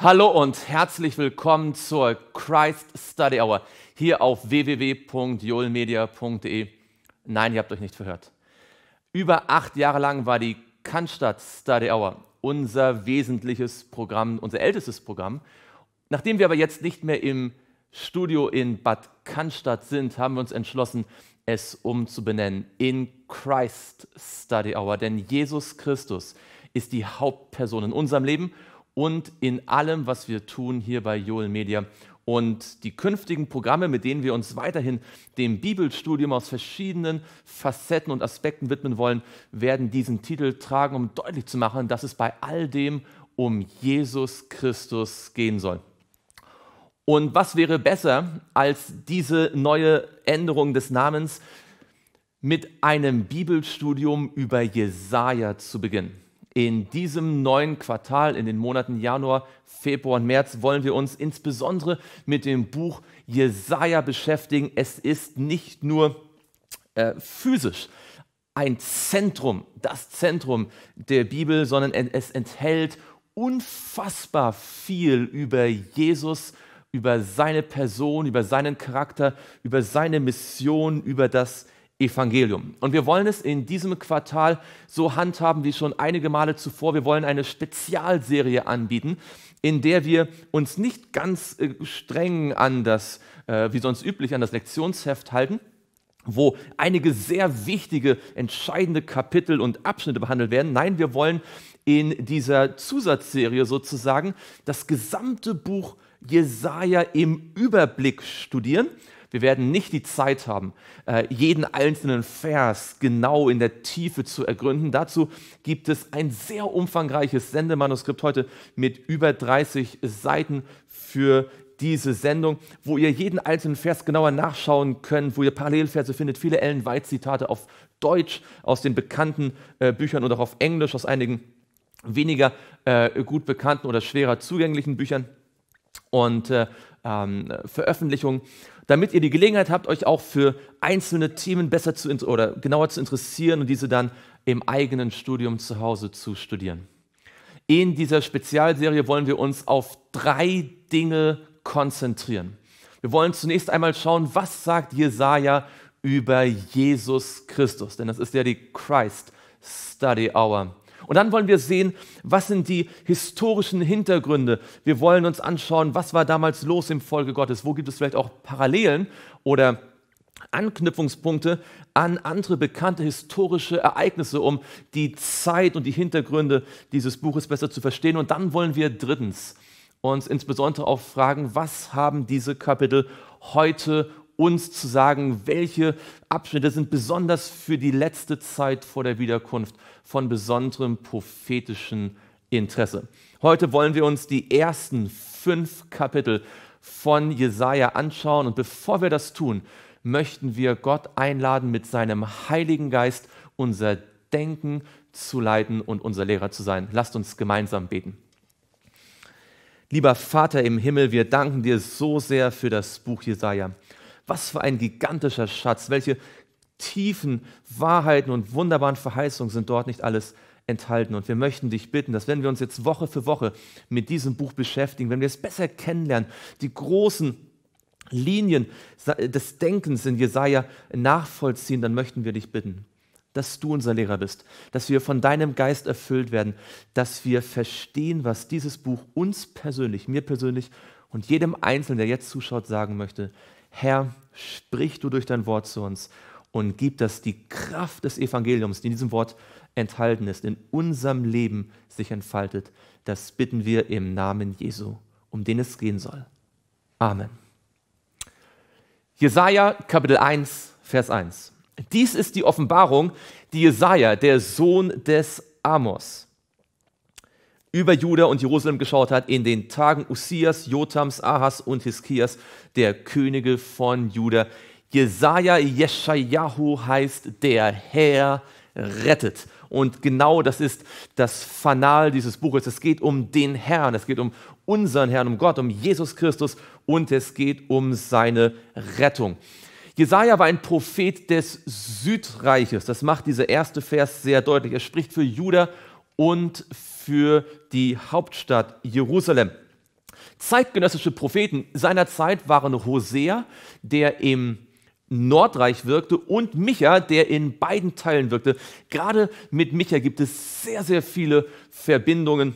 Hallo und herzlich willkommen zur Christ Study Hour hier auf www.joelmedia.de. Nein, ihr habt euch nicht verhört. Über acht Jahre lang war die Cannstatt Study Hour unser wesentliches Programm, unser ältestes Programm. Nachdem wir aber jetzt nicht mehr im Studio in Bad Cannstatt sind, haben wir uns entschlossen, es umzubenennen in Christ Study Hour. Denn Jesus Christus ist die Hauptperson in unserem Leben und in allem, was wir tun hier bei Joel Media und die künftigen Programme, mit denen wir uns weiterhin dem Bibelstudium aus verschiedenen Facetten und Aspekten widmen wollen, werden diesen Titel tragen, um deutlich zu machen, dass es bei all dem um Jesus Christus gehen soll. Und was wäre besser, als diese neue Änderung des Namens mit einem Bibelstudium über Jesaja zu beginnen? In diesem neuen Quartal, in den Monaten Januar, Februar und März, wollen wir uns insbesondere mit dem Buch Jesaja beschäftigen. Es ist nicht nur äh, physisch ein Zentrum, das Zentrum der Bibel, sondern es enthält unfassbar viel über Jesus, über seine Person, über seinen Charakter, über seine Mission, über das Evangelium. Und wir wollen es in diesem Quartal so handhaben wie schon einige Male zuvor. Wir wollen eine Spezialserie anbieten, in der wir uns nicht ganz äh, streng an das, äh, wie sonst üblich, an das Lektionsheft halten, wo einige sehr wichtige, entscheidende Kapitel und Abschnitte behandelt werden. Nein, wir wollen in dieser Zusatzserie sozusagen das gesamte Buch Jesaja im Überblick studieren wir werden nicht die Zeit haben, äh, jeden einzelnen Vers genau in der Tiefe zu ergründen. Dazu gibt es ein sehr umfangreiches Sendemanuskript heute mit über 30 Seiten für diese Sendung, wo ihr jeden einzelnen Vers genauer nachschauen könnt, wo ihr Parallelverse findet, viele Ellen White-Zitate auf Deutsch aus den bekannten äh, Büchern und auch auf Englisch aus einigen weniger äh, gut bekannten oder schwerer zugänglichen Büchern und ähm, Veröffentlichungen damit ihr die Gelegenheit habt, euch auch für einzelne Themen besser zu oder genauer zu interessieren und diese dann im eigenen Studium zu Hause zu studieren. In dieser Spezialserie wollen wir uns auf drei Dinge konzentrieren. Wir wollen zunächst einmal schauen, was sagt Jesaja über Jesus Christus, denn das ist ja die Christ Study Hour. Und dann wollen wir sehen, was sind die historischen Hintergründe. Wir wollen uns anschauen, was war damals los im Folge Gottes. Wo gibt es vielleicht auch Parallelen oder Anknüpfungspunkte an andere bekannte historische Ereignisse, um die Zeit und die Hintergründe dieses Buches besser zu verstehen. Und dann wollen wir drittens uns insbesondere auch fragen, was haben diese Kapitel heute uns zu sagen, welche Abschnitte sind besonders für die letzte Zeit vor der Wiederkunft von besonderem prophetischen Interesse. Heute wollen wir uns die ersten fünf Kapitel von Jesaja anschauen und bevor wir das tun, möchten wir Gott einladen, mit seinem Heiligen Geist unser Denken zu leiten und unser Lehrer zu sein. Lasst uns gemeinsam beten. Lieber Vater im Himmel, wir danken dir so sehr für das Buch Jesaja. Was für ein gigantischer Schatz, welche tiefen Wahrheiten und wunderbaren Verheißungen sind dort nicht alles enthalten. Und wir möchten dich bitten, dass wenn wir uns jetzt Woche für Woche mit diesem Buch beschäftigen, wenn wir es besser kennenlernen, die großen Linien des Denkens in Jesaja nachvollziehen, dann möchten wir dich bitten, dass du unser Lehrer bist, dass wir von deinem Geist erfüllt werden, dass wir verstehen, was dieses Buch uns persönlich, mir persönlich und jedem Einzelnen, der jetzt zuschaut, sagen möchte. Herr, sprich du durch dein Wort zu uns und gib, dass die Kraft des Evangeliums, die in diesem Wort enthalten ist, in unserem Leben sich entfaltet. Das bitten wir im Namen Jesu, um den es gehen soll. Amen. Jesaja Kapitel 1, Vers 1. Dies ist die Offenbarung, die Jesaja, der Sohn des Amos, über Juda und Jerusalem geschaut hat in den Tagen Usias, Jotams, Ahas und Hiskias, der Könige von Juda. Jesaja Jeschajahu heißt der Herr rettet. Und genau das ist das Fanal dieses Buches. Es geht um den Herrn, es geht um unseren Herrn, um Gott, um Jesus Christus und es geht um seine Rettung. Jesaja war ein Prophet des Südreiches. Das macht dieser erste Vers sehr deutlich. Er spricht für Juda und für die Hauptstadt Jerusalem. Zeitgenössische Propheten seiner Zeit waren Hosea, der im Nordreich wirkte, und Micha, der in beiden Teilen wirkte. Gerade mit Micha gibt es sehr, sehr viele Verbindungen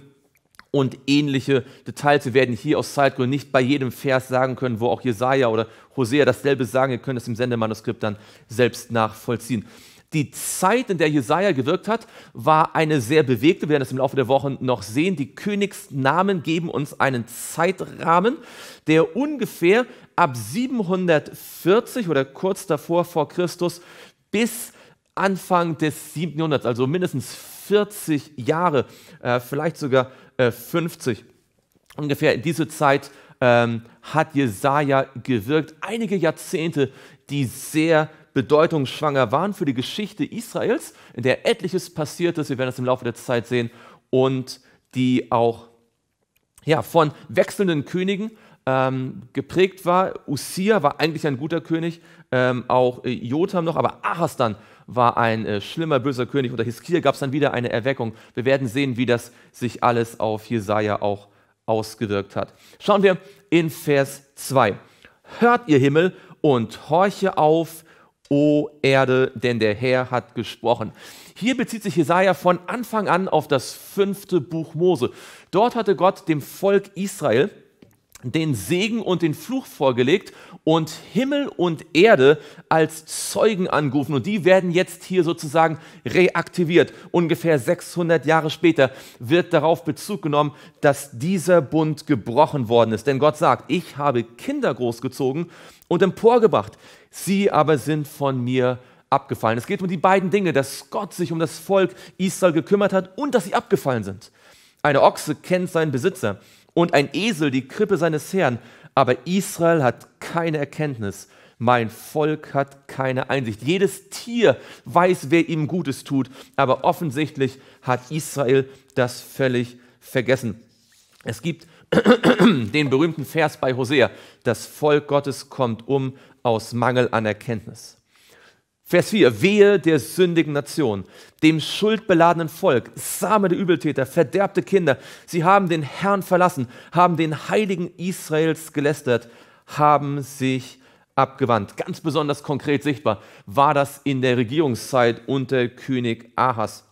und ähnliche Details. Wir werden hier aus Zeitgründen nicht bei jedem Vers sagen können, wo auch Jesaja oder Hosea dasselbe sagen. Ihr könnt es im Sendemanuskript dann selbst nachvollziehen. Die Zeit, in der Jesaja gewirkt hat, war eine sehr bewegte. Wir werden das im Laufe der Wochen noch sehen. Die Königsnamen geben uns einen Zeitrahmen, der ungefähr ab 740 oder kurz davor vor Christus bis Anfang des 7. Jahrhunderts, also mindestens 40 Jahre, äh, vielleicht sogar äh, 50, ungefähr in diese Zeit ähm, hat Jesaja gewirkt. Einige Jahrzehnte, die sehr bedeutungsschwanger waren für die Geschichte Israels, in der etliches passiert ist, wir werden das im Laufe der Zeit sehen, und die auch ja, von wechselnden Königen ähm, geprägt war. Usir war eigentlich ein guter König, ähm, auch äh, Jotam noch, aber Ahas dann war ein äh, schlimmer, böser König. Unter Hiskia gab es dann wieder eine Erweckung. Wir werden sehen, wie das sich alles auf Jesaja auch ausgewirkt hat. Schauen wir in Vers 2. Hört ihr Himmel und horche auf, O Erde, denn der Herr hat gesprochen. Hier bezieht sich Jesaja von Anfang an auf das fünfte Buch Mose. Dort hatte Gott dem Volk Israel den Segen und den Fluch vorgelegt und Himmel und Erde als Zeugen angerufen. Und die werden jetzt hier sozusagen reaktiviert. Ungefähr 600 Jahre später wird darauf Bezug genommen, dass dieser Bund gebrochen worden ist. Denn Gott sagt, ich habe Kinder großgezogen und emporgebracht. Sie aber sind von mir abgefallen. Es geht um die beiden Dinge, dass Gott sich um das Volk Israel gekümmert hat und dass sie abgefallen sind. Eine Ochse kennt seinen Besitzer und ein Esel die Krippe seines Herrn. Aber Israel hat keine Erkenntnis. Mein Volk hat keine Einsicht. Jedes Tier weiß, wer ihm Gutes tut, aber offensichtlich hat Israel das völlig vergessen. Es gibt den berühmten Vers bei Hosea, das Volk Gottes kommt um aus Mangel an Erkenntnis. Vers 4, wehe der sündigen Nation, dem schuldbeladenen Volk, Same der Übeltäter, verderbte Kinder, sie haben den Herrn verlassen, haben den Heiligen Israels gelästert, haben sich abgewandt. Ganz besonders konkret sichtbar war das in der Regierungszeit unter König Ahas.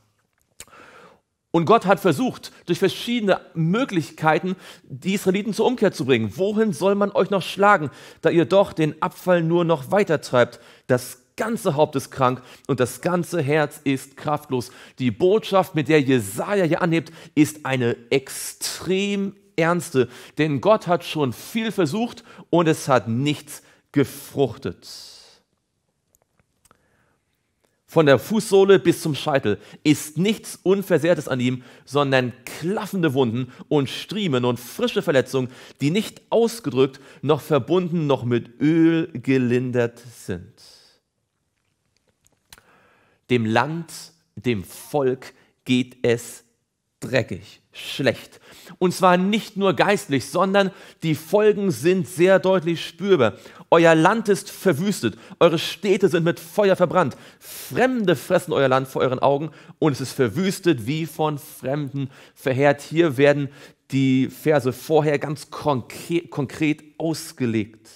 Und Gott hat versucht, durch verschiedene Möglichkeiten die Israeliten zur Umkehr zu bringen. Wohin soll man euch noch schlagen, da ihr doch den Abfall nur noch weiter treibt? Das ganze Haupt ist krank und das ganze Herz ist kraftlos. Die Botschaft, mit der Jesaja hier anhebt, ist eine extrem ernste, denn Gott hat schon viel versucht und es hat nichts gefruchtet. Von der Fußsohle bis zum Scheitel ist nichts Unversehrtes an ihm, sondern klaffende Wunden und Striemen und frische Verletzungen, die nicht ausgedrückt, noch verbunden, noch mit Öl gelindert sind. Dem Land, dem Volk geht es dreckig, schlecht. Und zwar nicht nur geistlich, sondern die Folgen sind sehr deutlich spürbar. Euer Land ist verwüstet, eure Städte sind mit Feuer verbrannt, Fremde fressen euer Land vor euren Augen und es ist verwüstet wie von Fremden verheert. Hier werden die Verse vorher ganz konkret, konkret ausgelegt.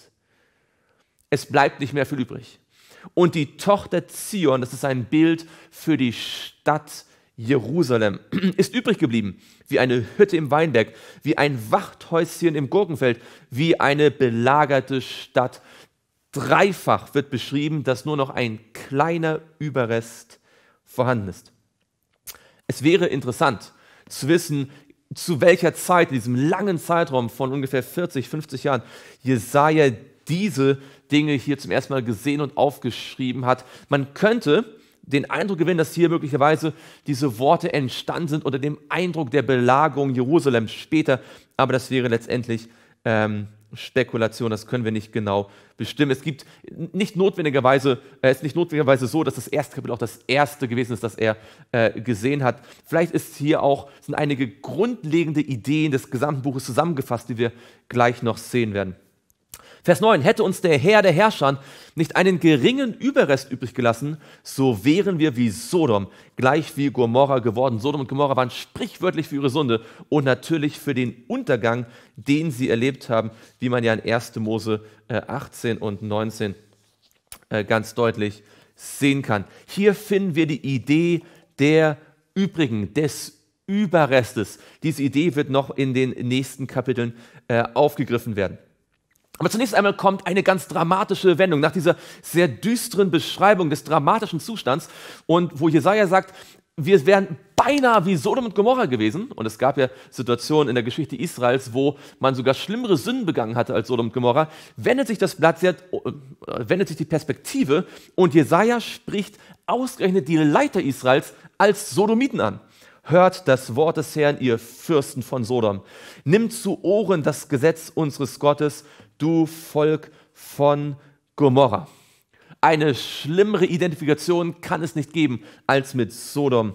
Es bleibt nicht mehr viel übrig. Und die Tochter Zion, das ist ein Bild für die Stadt Jerusalem, ist übrig geblieben, wie eine Hütte im Weinberg, wie ein Wachthäuschen im Gurkenfeld, wie eine belagerte Stadt. Dreifach wird beschrieben, dass nur noch ein kleiner Überrest vorhanden ist. Es wäre interessant zu wissen, zu welcher Zeit, in diesem langen Zeitraum von ungefähr 40, 50 Jahren, Jesaja diese Dinge hier zum ersten Mal gesehen und aufgeschrieben hat. Man könnte den Eindruck gewinnen, dass hier möglicherweise diese Worte entstanden sind unter dem Eindruck der Belagerung Jerusalems später, aber das wäre letztendlich ähm, Spekulation, das können wir nicht genau bestimmen. Es gibt nicht notwendigerweise, äh, ist nicht notwendigerweise so, dass das erste Kapitel auch das erste gewesen ist, das er äh, gesehen hat. Vielleicht ist hier auch, sind einige grundlegende Ideen des gesamten Buches zusammengefasst, die wir gleich noch sehen werden. Vers 9, hätte uns der Herr der Herrscher nicht einen geringen Überrest übrig gelassen, so wären wir wie Sodom, gleich wie Gomorra geworden. Sodom und Gomorra waren sprichwörtlich für ihre Sünde und natürlich für den Untergang, den sie erlebt haben, wie man ja in 1. Mose 18 äh, und 19 äh, ganz deutlich sehen kann. Hier finden wir die Idee der Übrigen, des Überrestes. Diese Idee wird noch in den nächsten Kapiteln äh, aufgegriffen werden. Aber zunächst einmal kommt eine ganz dramatische Wendung nach dieser sehr düsteren Beschreibung des dramatischen Zustands und wo Jesaja sagt, wir wären beinahe wie Sodom und Gomorra gewesen. Und es gab ja Situationen in der Geschichte Israels, wo man sogar schlimmere Sünden begangen hatte als Sodom und Gomorra. Wendet sich das Blatt, sehr, äh, wendet sich die Perspektive und Jesaja spricht ausgerechnet die Leiter Israels als Sodomiten an. Hört das Wort des Herrn, ihr Fürsten von Sodom. Nimmt zu Ohren das Gesetz unseres Gottes du Volk von Gomorra. Eine schlimmere Identifikation kann es nicht geben als mit Sodom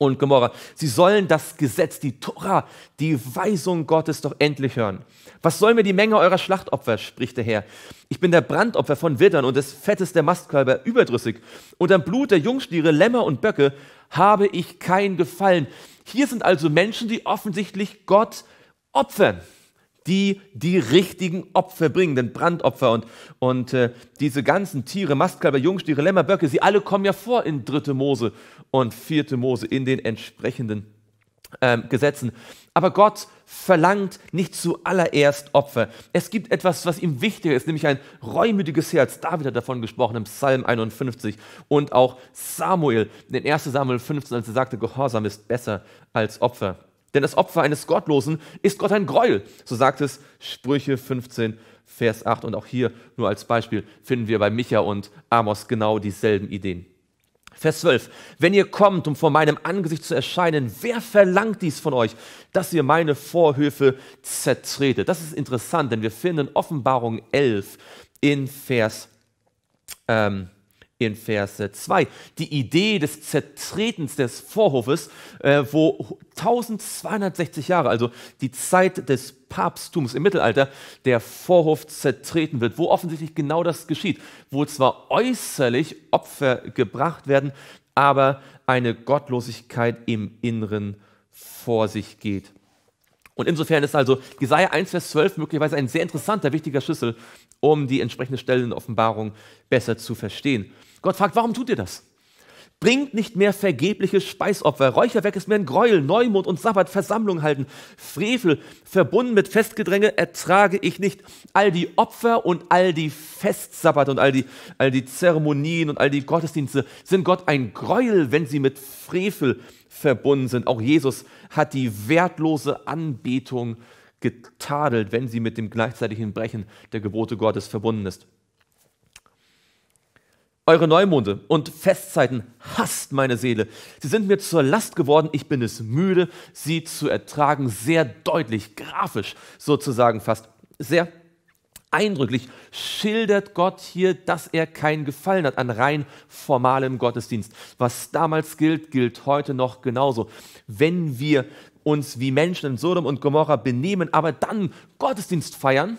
und Gomorra. Sie sollen das Gesetz, die Tora, die Weisung Gottes doch endlich hören. Was soll mir die Menge eurer Schlachtopfer, spricht der Herr. Ich bin der Brandopfer von Wittern und des Fettes der Mastkörper überdrüssig. Und am Blut der Jungstiere, Lämmer und Böcke habe ich keinen Gefallen. Hier sind also Menschen, die offensichtlich Gott opfern die die richtigen Opfer bringen, denn Brandopfer und, und äh, diese ganzen Tiere, Mastkalber, Jungstiere, Lämmer, Böcke, sie alle kommen ja vor in dritte Mose und vierte Mose in den entsprechenden ähm, Gesetzen. Aber Gott verlangt nicht zuallererst Opfer. Es gibt etwas, was ihm wichtiger ist, nämlich ein reumütiges Herz. David hat davon gesprochen im Psalm 51 und auch Samuel in 1 Samuel 15, als er sagte, Gehorsam ist besser als Opfer. Denn das Opfer eines Gottlosen ist Gott ein Greuel. So sagt es Sprüche 15, Vers 8. Und auch hier nur als Beispiel finden wir bei Micha und Amos genau dieselben Ideen. Vers 12. Wenn ihr kommt, um vor meinem Angesicht zu erscheinen, wer verlangt dies von euch, dass ihr meine Vorhöfe zertretet? Das ist interessant, denn wir finden Offenbarung 11 in Vers ähm, in Vers 2. Die Idee des Zertretens des Vorhofes, äh, wo 1260 Jahre, also die Zeit des Papsttums im Mittelalter, der Vorhof zertreten wird, wo offensichtlich genau das geschieht, wo zwar äußerlich Opfer gebracht werden, aber eine Gottlosigkeit im Inneren vor sich geht. Und insofern ist also Jesaja 1, Vers 12 möglicherweise ein sehr interessanter, wichtiger Schlüssel, um die entsprechende Stelle in der Offenbarung besser zu verstehen. Gott fragt, warum tut ihr das? Bringt nicht mehr vergebliche Speisopfer. Räucherwerk ist mehr ein Gräuel. Neumond und Sabbat, Versammlung halten. Frevel, verbunden mit Festgedränge, ertrage ich nicht. All die Opfer und all die Festsabbat und all die, all die Zeremonien und all die Gottesdienste sind Gott ein Gräuel, wenn sie mit Frevel verbunden sind. Auch Jesus hat die wertlose Anbetung getadelt, wenn sie mit dem gleichzeitigen Brechen der Gebote Gottes verbunden ist. Eure Neumonde und Festzeiten hasst meine Seele. Sie sind mir zur Last geworden, ich bin es müde, sie zu ertragen. Sehr deutlich, grafisch sozusagen fast, sehr eindrücklich schildert Gott hier, dass er keinen Gefallen hat an rein formalem Gottesdienst. Was damals gilt, gilt heute noch genauso. Wenn wir uns wie Menschen in Sodom und Gomorra benehmen, aber dann Gottesdienst feiern,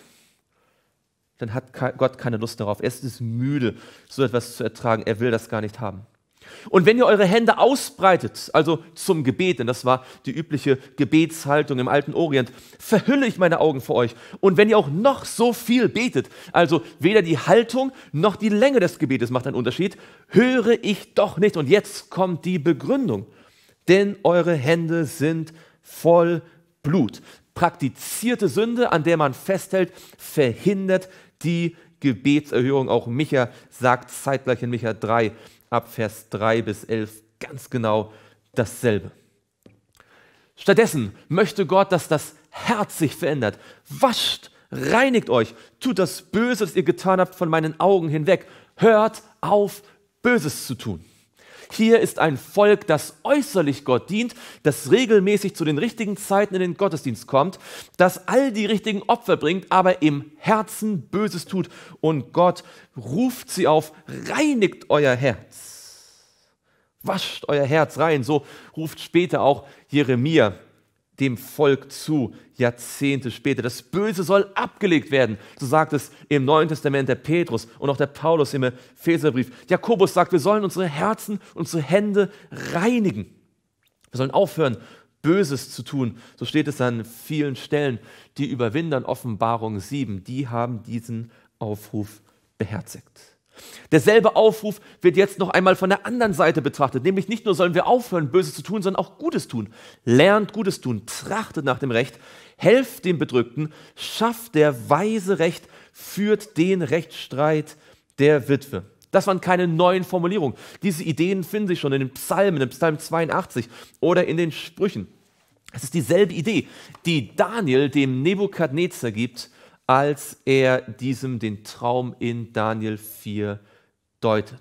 dann hat Gott keine Lust darauf. Er ist müde, so etwas zu ertragen. Er will das gar nicht haben. Und wenn ihr eure Hände ausbreitet, also zum Gebet, denn das war die übliche Gebetshaltung im alten Orient, verhülle ich meine Augen vor euch. Und wenn ihr auch noch so viel betet, also weder die Haltung noch die Länge des Gebetes macht einen Unterschied, höre ich doch nicht. Und jetzt kommt die Begründung. Denn eure Hände sind voll Blut. Praktizierte Sünde, an der man festhält, verhindert die Gebetserhörung. Auch Micha sagt zeitgleich in Micha 3 ab Vers 3 bis 11 ganz genau dasselbe. Stattdessen möchte Gott, dass das Herz sich verändert. Wascht, reinigt euch, tut das Böse, was ihr getan habt, von meinen Augen hinweg. Hört auf, Böses zu tun. Hier ist ein Volk, das äußerlich Gott dient, das regelmäßig zu den richtigen Zeiten in den Gottesdienst kommt, das all die richtigen Opfer bringt, aber im Herzen Böses tut. Und Gott ruft sie auf, reinigt euer Herz. Wascht euer Herz rein. So ruft später auch Jeremia dem Volk zu, Jahrzehnte später. Das Böse soll abgelegt werden. So sagt es im Neuen Testament der Petrus und auch der Paulus im Epheserbrief. Jakobus sagt, wir sollen unsere Herzen, unsere Hände reinigen. Wir sollen aufhören, Böses zu tun. So steht es an vielen Stellen. Die Überwindern Offenbarung 7, die haben diesen Aufruf beherzigt. Derselbe Aufruf wird jetzt noch einmal von der anderen Seite betrachtet, nämlich nicht nur sollen wir aufhören, Böses zu tun, sondern auch Gutes tun. Lernt Gutes tun, trachtet nach dem Recht, helft dem Bedrückten, schafft der Weise Recht, führt den Rechtsstreit der Witwe. Das waren keine neuen Formulierungen. Diese Ideen finden sich schon in den Psalmen, im Psalm 82 oder in den Sprüchen. Es ist dieselbe Idee, die Daniel dem Nebukadnezar gibt, als er diesem den Traum in Daniel 4 deutet.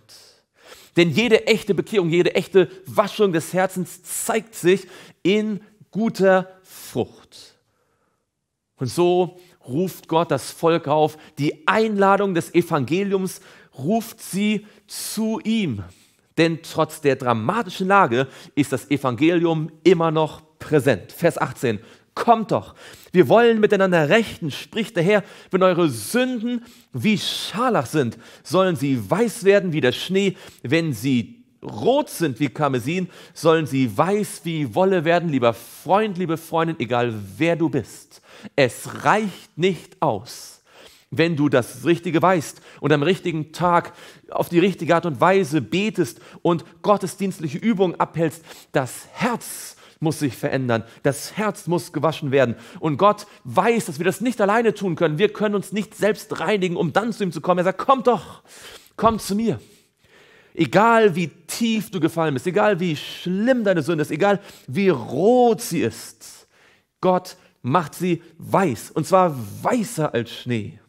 Denn jede echte Bekehrung, jede echte Waschung des Herzens zeigt sich in guter Frucht. Und so ruft Gott das Volk auf. Die Einladung des Evangeliums ruft sie zu ihm. Denn trotz der dramatischen Lage ist das Evangelium immer noch präsent. Vers 18 kommt doch, wir wollen miteinander rechten, spricht der Herr, wenn eure Sünden wie Scharlach sind, sollen sie weiß werden wie der Schnee, wenn sie rot sind wie Karmesin, sollen sie weiß wie Wolle werden, lieber Freund, liebe Freundin, egal wer du bist. Es reicht nicht aus, wenn du das Richtige weißt und am richtigen Tag auf die richtige Art und Weise betest und gottesdienstliche Übungen abhältst. Das Herz muss sich verändern. Das Herz muss gewaschen werden. Und Gott weiß, dass wir das nicht alleine tun können. Wir können uns nicht selbst reinigen, um dann zu ihm zu kommen. Er sagt, komm doch, komm zu mir. Egal wie tief du gefallen bist, egal wie schlimm deine Sünde ist, egal wie rot sie ist, Gott macht sie weiß. Und zwar weißer als Schnee.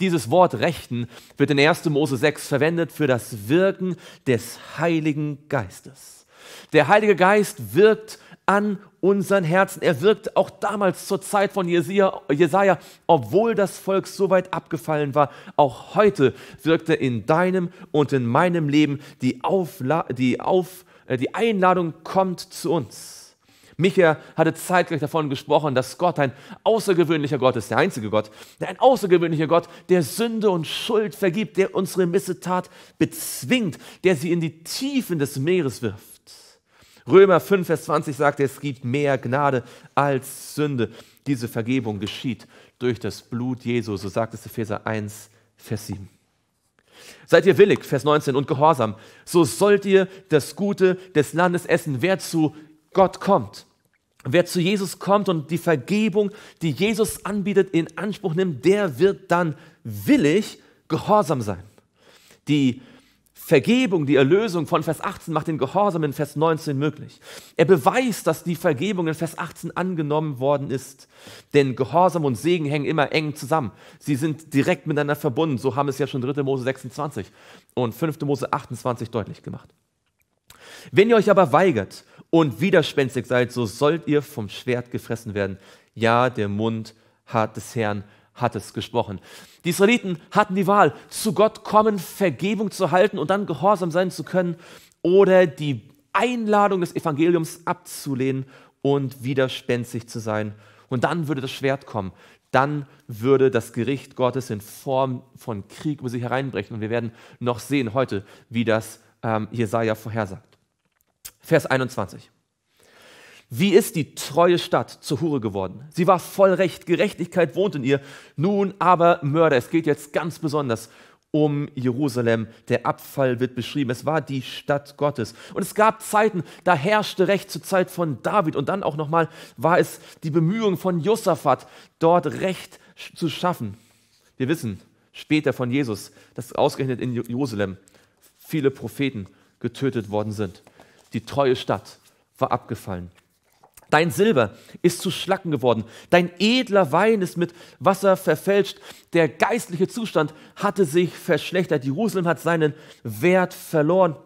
Dieses Wort Rechten wird in 1. Mose 6 verwendet für das Wirken des Heiligen Geistes. Der Heilige Geist wirkt an unseren Herzen. Er wirkt auch damals zur Zeit von Jesaja, obwohl das Volk so weit abgefallen war. Auch heute wirkt er in deinem und in meinem Leben. Die, Aufla die, Auf äh, die Einladung kommt zu uns. Michael hatte zeitgleich davon gesprochen, dass Gott ein außergewöhnlicher Gott ist, der einzige Gott, der ein außergewöhnlicher Gott, der Sünde und Schuld vergibt, der unsere Missetat bezwingt, der sie in die Tiefen des Meeres wirft. Römer 5, Vers 20 sagt, es gibt mehr Gnade als Sünde. Diese Vergebung geschieht durch das Blut Jesu, so sagt es Epheser 1, Vers 7. Seid ihr willig, Vers 19, und gehorsam, so sollt ihr das Gute des Landes essen, wer zu Gott kommt. Wer zu Jesus kommt und die Vergebung, die Jesus anbietet, in Anspruch nimmt, der wird dann willig gehorsam sein. Die Vergebung, die Erlösung von Vers 18 macht den Gehorsam in Vers 19 möglich. Er beweist, dass die Vergebung in Vers 18 angenommen worden ist. Denn Gehorsam und Segen hängen immer eng zusammen. Sie sind direkt miteinander verbunden. So haben es ja schon 3. Mose 26 und 5. Mose 28 deutlich gemacht. Wenn ihr euch aber weigert und widerspenstig seid, so sollt ihr vom Schwert gefressen werden. Ja, der Mund hat des Herrn hat es gesprochen. Die Israeliten hatten die Wahl, zu Gott kommen, Vergebung zu halten und dann gehorsam sein zu können oder die Einladung des Evangeliums abzulehnen und widerspenstig zu sein. Und dann würde das Schwert kommen. Dann würde das Gericht Gottes in Form von Krieg über sie hereinbrechen. Und wir werden noch sehen heute, wie das ähm, Jesaja vorhersagt. Vers 21. Wie ist die treue Stadt zur Hure geworden? Sie war voll Recht, Gerechtigkeit wohnt in ihr, nun aber Mörder. Es geht jetzt ganz besonders um Jerusalem. Der Abfall wird beschrieben. Es war die Stadt Gottes. Und es gab Zeiten, da herrschte Recht zur Zeit von David. Und dann auch nochmal war es die Bemühung von Josaphat, dort Recht zu schaffen. Wir wissen später von Jesus, dass ausgerechnet in Jerusalem viele Propheten getötet worden sind. Die treue Stadt war abgefallen. Dein Silber ist zu Schlacken geworden. Dein edler Wein ist mit Wasser verfälscht. Der geistliche Zustand hatte sich verschlechtert. Jerusalem hat seinen Wert verloren.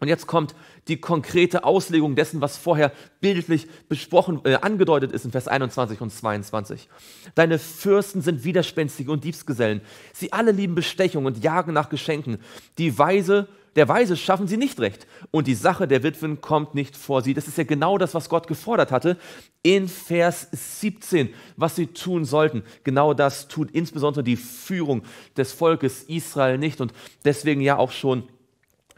Und jetzt kommt die konkrete Auslegung dessen, was vorher bildlich besprochen, äh, angedeutet ist in Vers 21 und 22. Deine Fürsten sind Widerspenstige und Diebsgesellen. Sie alle lieben Bestechung und jagen nach Geschenken. Die Weise der Weise schaffen sie nicht recht. Und die Sache der Witwen kommt nicht vor sie. Das ist ja genau das, was Gott gefordert hatte in Vers 17, was sie tun sollten. Genau das tut insbesondere die Führung des Volkes Israel nicht. Und deswegen ja auch schon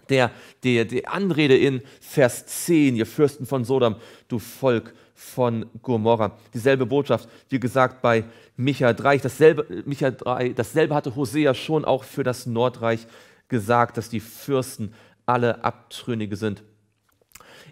der, der, der Anrede in Vers 10, ihr Fürsten von Sodom, du Volk von Gomorra. Dieselbe Botschaft, wie gesagt, bei Micha 3. Dasselbe, Micha 3, dasselbe hatte Hosea schon auch für das Nordreich gesagt, dass die Fürsten alle Abtrünnige sind.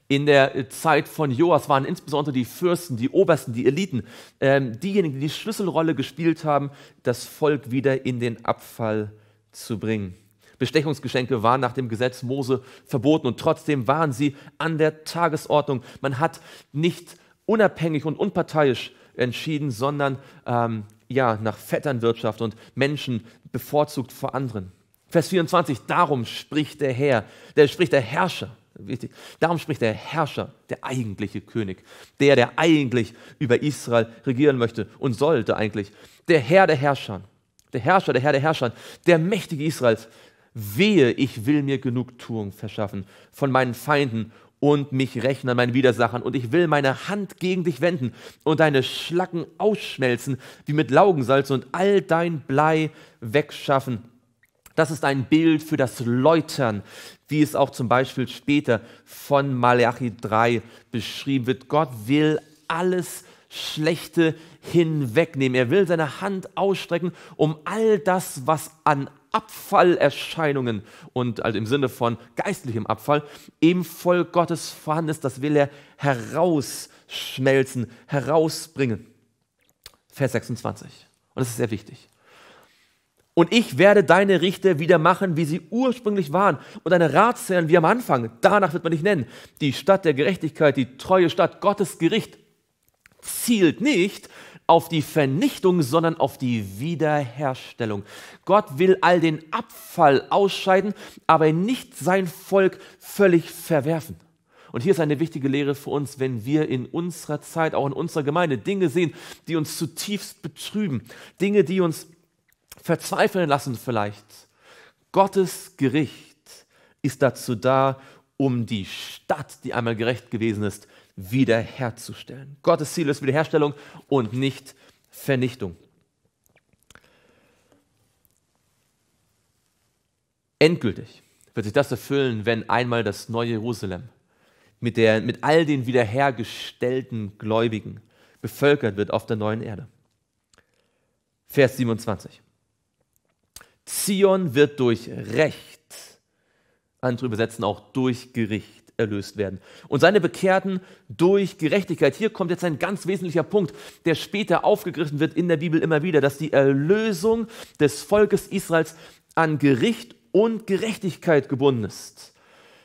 In der Zeit von Joas waren insbesondere die Fürsten, die Obersten, die Eliten, ähm, diejenigen, die die Schlüsselrolle gespielt haben, das Volk wieder in den Abfall zu bringen. Bestechungsgeschenke waren nach dem Gesetz Mose verboten und trotzdem waren sie an der Tagesordnung. Man hat nicht unabhängig und unparteiisch entschieden, sondern ähm, ja, nach Vetternwirtschaft und Menschen bevorzugt vor anderen. Vers 24, darum spricht der Herr, der spricht der Herrscher, wichtig, darum spricht der Herrscher, der eigentliche König, der, der eigentlich über Israel regieren möchte und sollte eigentlich, der Herr der Herrscher, der Herrscher, der Herr der Herrscher, der Mächtige Israels, wehe, ich will mir Genugtuung verschaffen von meinen Feinden und mich rechnen an meinen Widersachern und ich will meine Hand gegen dich wenden und deine Schlacken ausschmelzen wie mit Laugensalz und all dein Blei wegschaffen das ist ein Bild für das Läutern, wie es auch zum Beispiel später von Malachi 3 beschrieben wird. Gott will alles Schlechte hinwegnehmen. Er will seine Hand ausstrecken, um all das, was an Abfallerscheinungen und also im Sinne von geistlichem Abfall im Volk Gottes vorhanden ist, das will er herausschmelzen, herausbringen. Vers 26. Und das ist sehr wichtig. Und ich werde deine Richter wieder machen, wie sie ursprünglich waren, und deine Ratsherren wie am Anfang. Danach wird man dich nennen. Die Stadt der Gerechtigkeit, die treue Stadt, Gottes Gericht, zielt nicht auf die Vernichtung, sondern auf die Wiederherstellung. Gott will all den Abfall ausscheiden, aber nicht sein Volk völlig verwerfen. Und hier ist eine wichtige Lehre für uns, wenn wir in unserer Zeit, auch in unserer Gemeinde, Dinge sehen, die uns zutiefst betrüben, Dinge, die uns verzweifeln lassen vielleicht. Gottes Gericht ist dazu da, um die Stadt, die einmal gerecht gewesen ist, wiederherzustellen. Gottes Ziel ist Wiederherstellung und nicht Vernichtung. Endgültig wird sich das erfüllen, wenn einmal das neue Jerusalem mit, der, mit all den wiederhergestellten Gläubigen bevölkert wird auf der neuen Erde. Vers 27. Zion wird durch Recht, andere übersetzen auch durch Gericht, erlöst werden. Und seine Bekehrten durch Gerechtigkeit. Hier kommt jetzt ein ganz wesentlicher Punkt, der später aufgegriffen wird in der Bibel immer wieder, dass die Erlösung des Volkes Israels an Gericht und Gerechtigkeit gebunden ist.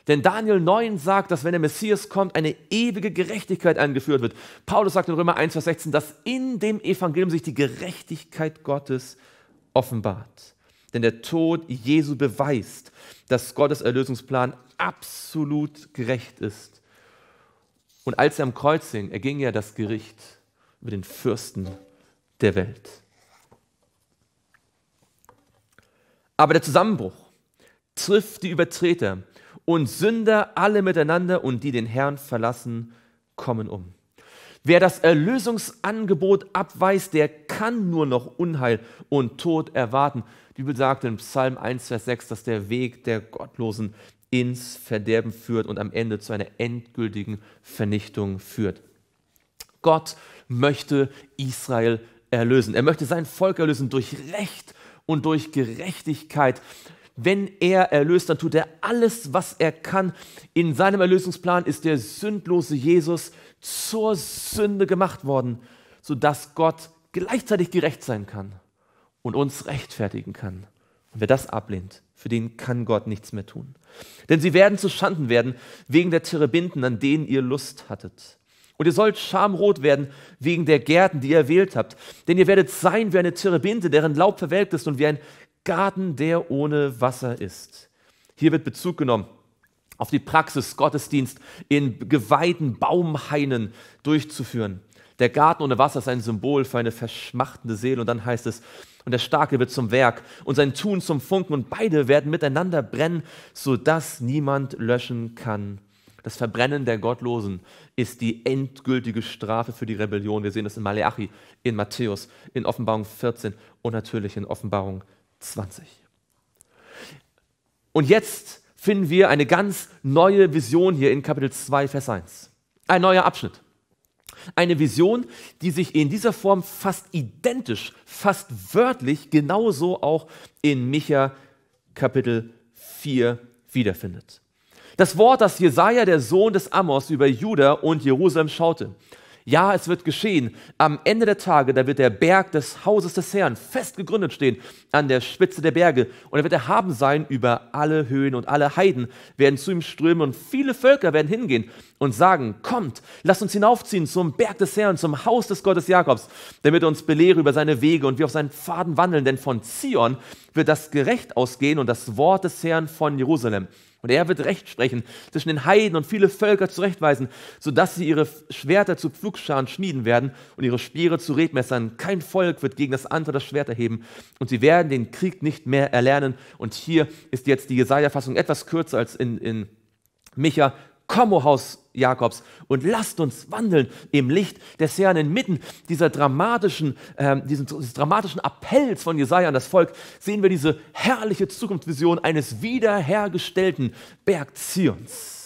Denn Daniel 9 sagt, dass wenn der Messias kommt, eine ewige Gerechtigkeit angeführt wird. Paulus sagt in Römer 1, Vers 16, dass in dem Evangelium sich die Gerechtigkeit Gottes offenbart. Denn der Tod Jesu beweist, dass Gottes Erlösungsplan absolut gerecht ist. Und als er am Kreuz hing, erging ja das Gericht über den Fürsten der Welt. Aber der Zusammenbruch trifft die Übertreter und Sünder alle miteinander und die den Herrn verlassen, kommen um. Wer das Erlösungsangebot abweist, der kann nur noch Unheil und Tod erwarten. Die Bibel sagt in Psalm 1, Vers 6, dass der Weg der Gottlosen ins Verderben führt und am Ende zu einer endgültigen Vernichtung führt. Gott möchte Israel erlösen. Er möchte sein Volk erlösen durch Recht und durch Gerechtigkeit. Wenn er erlöst, dann tut er alles, was er kann. In seinem Erlösungsplan ist der sündlose Jesus zur Sünde gemacht worden, sodass Gott gleichzeitig gerecht sein kann und uns rechtfertigen kann. Und wer das ablehnt, für den kann Gott nichts mehr tun. Denn sie werden zu Schanden werden wegen der Terebinden, an denen ihr Lust hattet. Und ihr sollt schamrot werden wegen der Gärten, die ihr erwählt habt. Denn ihr werdet sein wie eine Terebinte, deren Laub verwelkt ist und wie ein Garten, der ohne Wasser ist. Hier wird Bezug genommen auf die Praxis, Gottesdienst in geweihten Baumhainen durchzuführen. Der Garten ohne Wasser ist ein Symbol für eine verschmachtende Seele. Und dann heißt es, und der Starke wird zum Werk und sein Tun zum Funken und beide werden miteinander brennen, sodass niemand löschen kann. Das Verbrennen der Gottlosen ist die endgültige Strafe für die Rebellion. Wir sehen das in Maleachi, in Matthäus, in Offenbarung 14 und natürlich in Offenbarung 20. Und jetzt finden wir eine ganz neue Vision hier in Kapitel 2, Vers 1. Ein neuer Abschnitt. Eine Vision, die sich in dieser Form fast identisch, fast wörtlich, genauso auch in Micha Kapitel 4 wiederfindet. Das Wort, das Jesaja, der Sohn des Amos, über Juda und Jerusalem schaute, ja, es wird geschehen. Am Ende der Tage, da wird der Berg des Hauses des Herrn fest gegründet stehen, an der Spitze der Berge. Und er wird erhaben sein über alle Höhen und alle Heiden werden zu ihm strömen und viele Völker werden hingehen und sagen, kommt, lasst uns hinaufziehen zum Berg des Herrn, zum Haus des Gottes Jakobs, damit er uns belehre über seine Wege und wir auf seinen Pfaden wandeln, denn von Zion wird das Gerecht ausgehen und das Wort des Herrn von Jerusalem. Und er wird Recht sprechen, zwischen den Heiden und viele Völker zurechtweisen, sodass sie ihre Schwerter zu Pflugscharen schmieden werden und ihre Speere zu Redmessern. Kein Volk wird gegen das andere das Schwert erheben und sie werden den Krieg nicht mehr erlernen. Und hier ist jetzt die Jesaja-Fassung etwas kürzer als in, in Micha. Komm, o Haus Jakobs und lasst uns wandeln im Licht des Herrn inmitten dieser dramatischen, äh, diesen, dieses dramatischen Appells von Jesaja an das Volk sehen wir diese herrliche Zukunftsvision eines wiederhergestellten Berg Zions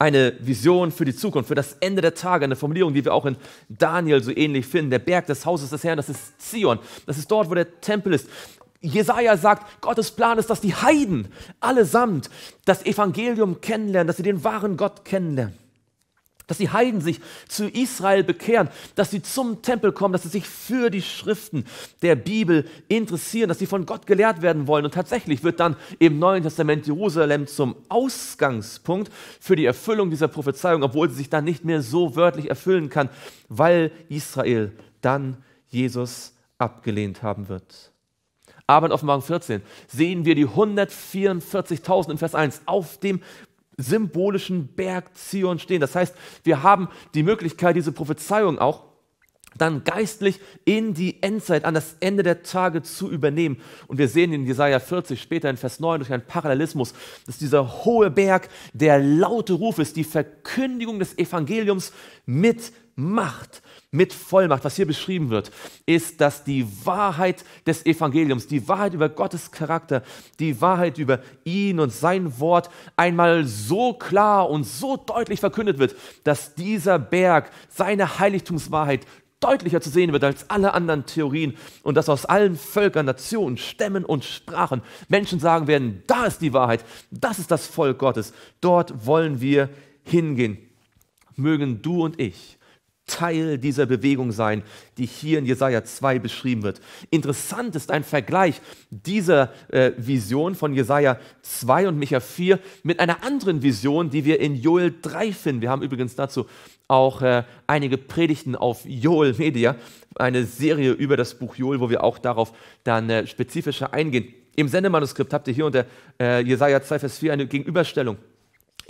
eine Vision für die Zukunft, für das Ende der Tage, eine Formulierung, die wir auch in Daniel so ähnlich finden. Der Berg des Hauses des Herrn, das ist Zion, das ist dort, wo der Tempel ist. Jesaja sagt, Gottes Plan ist, dass die Heiden allesamt das Evangelium kennenlernen, dass sie den wahren Gott kennenlernen. Dass die Heiden sich zu Israel bekehren, dass sie zum Tempel kommen, dass sie sich für die Schriften der Bibel interessieren, dass sie von Gott gelehrt werden wollen. Und tatsächlich wird dann im Neuen Testament Jerusalem zum Ausgangspunkt für die Erfüllung dieser Prophezeiung, obwohl sie sich dann nicht mehr so wörtlich erfüllen kann, weil Israel dann Jesus abgelehnt haben wird. Aber in Offenbarung 14 sehen wir die 144.000 in Vers 1 auf dem symbolischen Berg Zion stehen. Das heißt, wir haben die Möglichkeit, diese Prophezeiung auch dann geistlich in die Endzeit, an das Ende der Tage zu übernehmen. Und wir sehen in Jesaja 40, später in Vers 9 durch einen Parallelismus, dass dieser hohe Berg der laute Ruf ist, die Verkündigung des Evangeliums mit Macht, mit Vollmacht, was hier beschrieben wird, ist, dass die Wahrheit des Evangeliums, die Wahrheit über Gottes Charakter, die Wahrheit über ihn und sein Wort einmal so klar und so deutlich verkündet wird, dass dieser Berg seine Heiligtumswahrheit deutlicher zu sehen wird als alle anderen Theorien und dass aus allen Völkern, Nationen, Stämmen und Sprachen Menschen sagen werden, da ist die Wahrheit, das ist das Volk Gottes, dort wollen wir hingehen. Mögen du und ich Teil dieser Bewegung sein, die hier in Jesaja 2 beschrieben wird. Interessant ist ein Vergleich dieser äh, Vision von Jesaja 2 und Micha 4 mit einer anderen Vision, die wir in Joel 3 finden. Wir haben übrigens dazu auch äh, einige Predigten auf Joel Media, eine Serie über das Buch Joel, wo wir auch darauf dann äh, spezifischer eingehen. Im Sendemanuskript habt ihr hier unter äh, Jesaja 2, Vers 4 eine Gegenüberstellung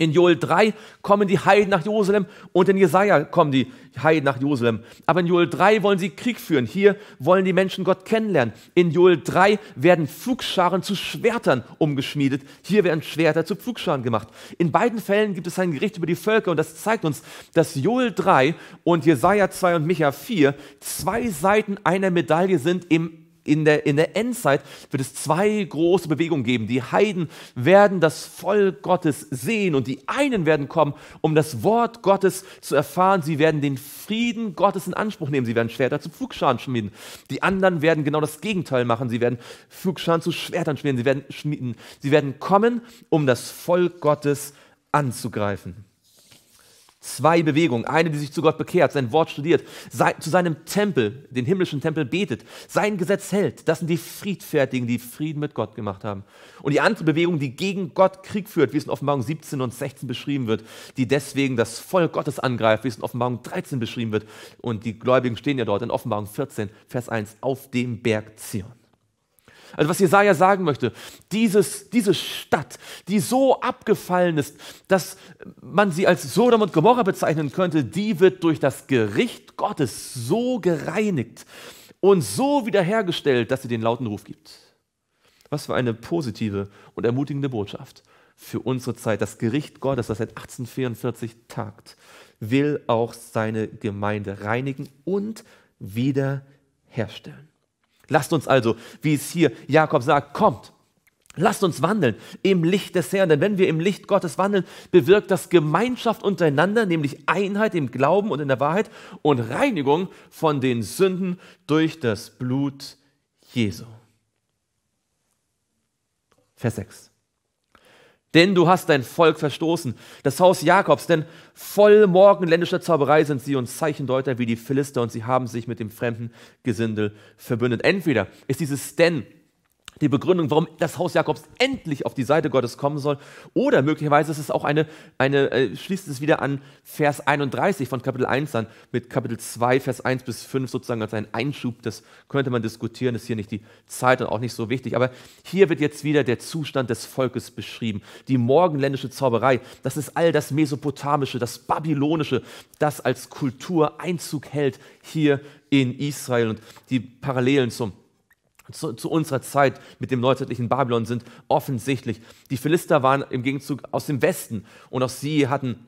in Joel 3 kommen die Heiden nach Jerusalem und in Jesaja kommen die Heiden nach Jerusalem. Aber in Joel 3 wollen sie Krieg führen. Hier wollen die Menschen Gott kennenlernen. In Joel 3 werden Pflugscharen zu Schwertern umgeschmiedet. Hier werden Schwerter zu Pflugscharen gemacht. In beiden Fällen gibt es ein Gericht über die Völker und das zeigt uns, dass Joel 3 und Jesaja 2 und Micha 4 zwei Seiten einer Medaille sind im in der, in der Endzeit wird es zwei große Bewegungen geben. Die Heiden werden das Volk Gottes sehen und die einen werden kommen, um das Wort Gottes zu erfahren. Sie werden den Frieden Gottes in Anspruch nehmen. Sie werden Schwerter zu Pflugscharen schmieden. Die anderen werden genau das Gegenteil machen. Sie werden Pflugscharen zu Schwertern schmieden. Sie werden schmieden. Sie werden kommen, um das Volk Gottes anzugreifen. Zwei Bewegungen. Eine, die sich zu Gott bekehrt, sein Wort studiert, zu seinem Tempel, den himmlischen Tempel betet, sein Gesetz hält. Das sind die Friedfertigen, die Frieden mit Gott gemacht haben. Und die andere Bewegung, die gegen Gott Krieg führt, wie es in Offenbarung 17 und 16 beschrieben wird, die deswegen das Volk Gottes angreift, wie es in Offenbarung 13 beschrieben wird. Und die Gläubigen stehen ja dort in Offenbarung 14, Vers 1, auf dem Berg Zion. Also was Jesaja sagen möchte, dieses, diese Stadt, die so abgefallen ist, dass man sie als Sodom und Gomorra bezeichnen könnte, die wird durch das Gericht Gottes so gereinigt und so wiederhergestellt, dass sie den lauten Ruf gibt. Was für eine positive und ermutigende Botschaft für unsere Zeit. Das Gericht Gottes, das seit 1844 tagt, will auch seine Gemeinde reinigen und wiederherstellen. Lasst uns also, wie es hier Jakob sagt, kommt. Lasst uns wandeln im Licht des Herrn, denn wenn wir im Licht Gottes wandeln, bewirkt das Gemeinschaft untereinander, nämlich Einheit im Glauben und in der Wahrheit und Reinigung von den Sünden durch das Blut Jesu. Vers 6. Denn du hast dein Volk verstoßen, das Haus Jakobs, denn voll morgenländischer Zauberei sind sie und Zeichendeuter wie die Philister und sie haben sich mit dem fremden Gesindel verbündet. Entweder ist dieses denn die Begründung, warum das Haus Jakobs endlich auf die Seite Gottes kommen soll. Oder möglicherweise ist es auch eine, eine äh, schließt es wieder an Vers 31 von Kapitel 1 an, mit Kapitel 2, Vers 1 bis 5 sozusagen als ein Einschub. Das könnte man diskutieren, ist hier nicht die Zeit und auch nicht so wichtig. Aber hier wird jetzt wieder der Zustand des Volkes beschrieben. Die morgenländische Zauberei, das ist all das Mesopotamische, das Babylonische, das als Kultur Einzug hält hier in Israel. Und die Parallelen zum zu, zu, unserer Zeit mit dem neuzeitlichen Babylon sind offensichtlich. Die Philister waren im Gegenzug aus dem Westen und auch sie hatten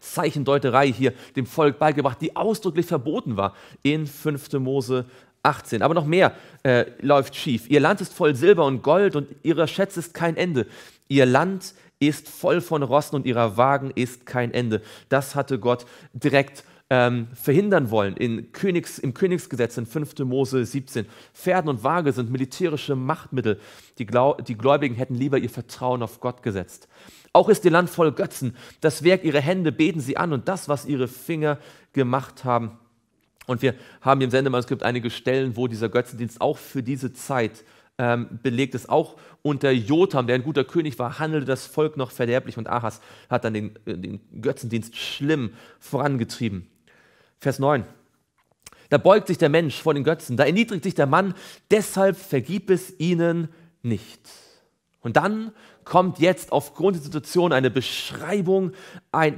Zeichendeuterei hier dem Volk beigebracht, die ausdrücklich verboten war in 5. Mose 18. Aber noch mehr äh, läuft schief. Ihr Land ist voll Silber und Gold und ihrer Schätze ist kein Ende. Ihr Land ist voll von Rossen und ihrer Wagen ist kein Ende. Das hatte Gott direkt ähm, verhindern wollen. In Königs, Im Königsgesetz in 5. Mose 17. Pferden und Waage sind militärische Machtmittel. Die, Glau die Gläubigen hätten lieber ihr Vertrauen auf Gott gesetzt. Auch ist ihr Land voll Götzen. Das Werk ihrer Hände beten sie an und das, was ihre Finger gemacht haben. Und wir haben im Sendemanuskript einige Stellen, wo dieser Götzendienst auch für diese Zeit ähm, belegt ist. Auch unter Jotham, der ein guter König war, handelte das Volk noch verderblich und Ahas hat dann den, äh, den Götzendienst schlimm vorangetrieben. Vers 9. Da beugt sich der Mensch vor den Götzen, da erniedrigt sich der Mann, deshalb vergib es ihnen nicht. Und dann kommt jetzt aufgrund der Situation eine Beschreibung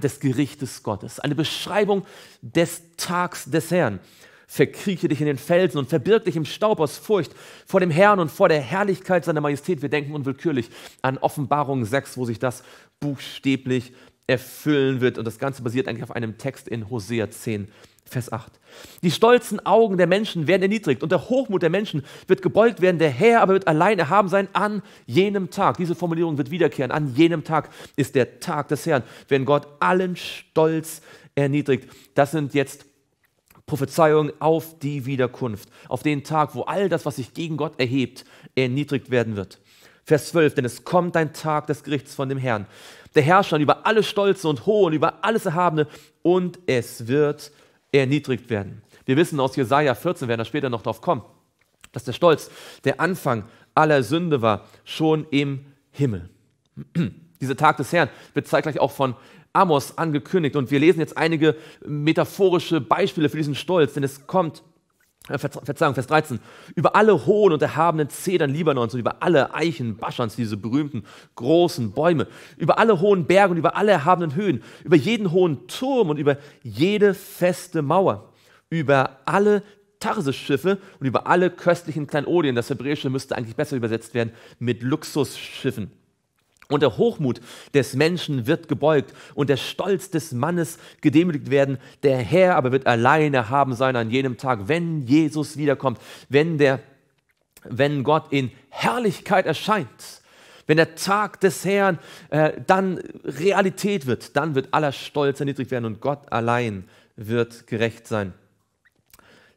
des Gerichtes Gottes, eine Beschreibung des Tags des Herrn. Verkrieche dich in den Felsen und verbirg dich im Staub aus Furcht vor dem Herrn und vor der Herrlichkeit seiner Majestät. Wir denken unwillkürlich an Offenbarung 6, wo sich das buchstäblich erfüllen wird. Und das Ganze basiert eigentlich auf einem Text in Hosea 10, Vers 8. Die stolzen Augen der Menschen werden erniedrigt und der Hochmut der Menschen wird gebeugt werden. Der Herr aber wird allein erhaben sein an jenem Tag. Diese Formulierung wird wiederkehren. An jenem Tag ist der Tag des Herrn, wenn Gott allen Stolz erniedrigt. Das sind jetzt Prophezeiungen auf die Wiederkunft, auf den Tag, wo all das, was sich gegen Gott erhebt, erniedrigt werden wird. Vers 12, denn es kommt ein Tag des Gerichts von dem Herrn, der Herrscher über alle Stolze und Hohe und über alles Erhabene, und es wird erniedrigt werden. Wir wissen aus Jesaja 14, werden da später noch drauf kommen, dass der Stolz der Anfang aller Sünde war, schon im Himmel. Dieser Tag des Herrn wird zeitgleich auch von Amos angekündigt und wir lesen jetzt einige metaphorische Beispiele für diesen Stolz, denn es kommt Verzeihung, Vers 13. Über alle hohen und erhabenen Zedern Libanons und über alle Eichen Baschans, diese berühmten großen Bäume, über alle hohen Berge und über alle erhabenen Höhen, über jeden hohen Turm und über jede feste Mauer, über alle tarsis und über alle köstlichen Kleinodien. Das Hebräische müsste eigentlich besser übersetzt werden mit Luxusschiffen und der Hochmut des Menschen wird gebeugt und der Stolz des Mannes gedemütigt werden. Der Herr aber wird alleine haben sein an jenem Tag, wenn Jesus wiederkommt, wenn, der, wenn Gott in Herrlichkeit erscheint, wenn der Tag des Herrn äh, dann Realität wird, dann wird aller Stolz erniedrigt werden und Gott allein wird gerecht sein.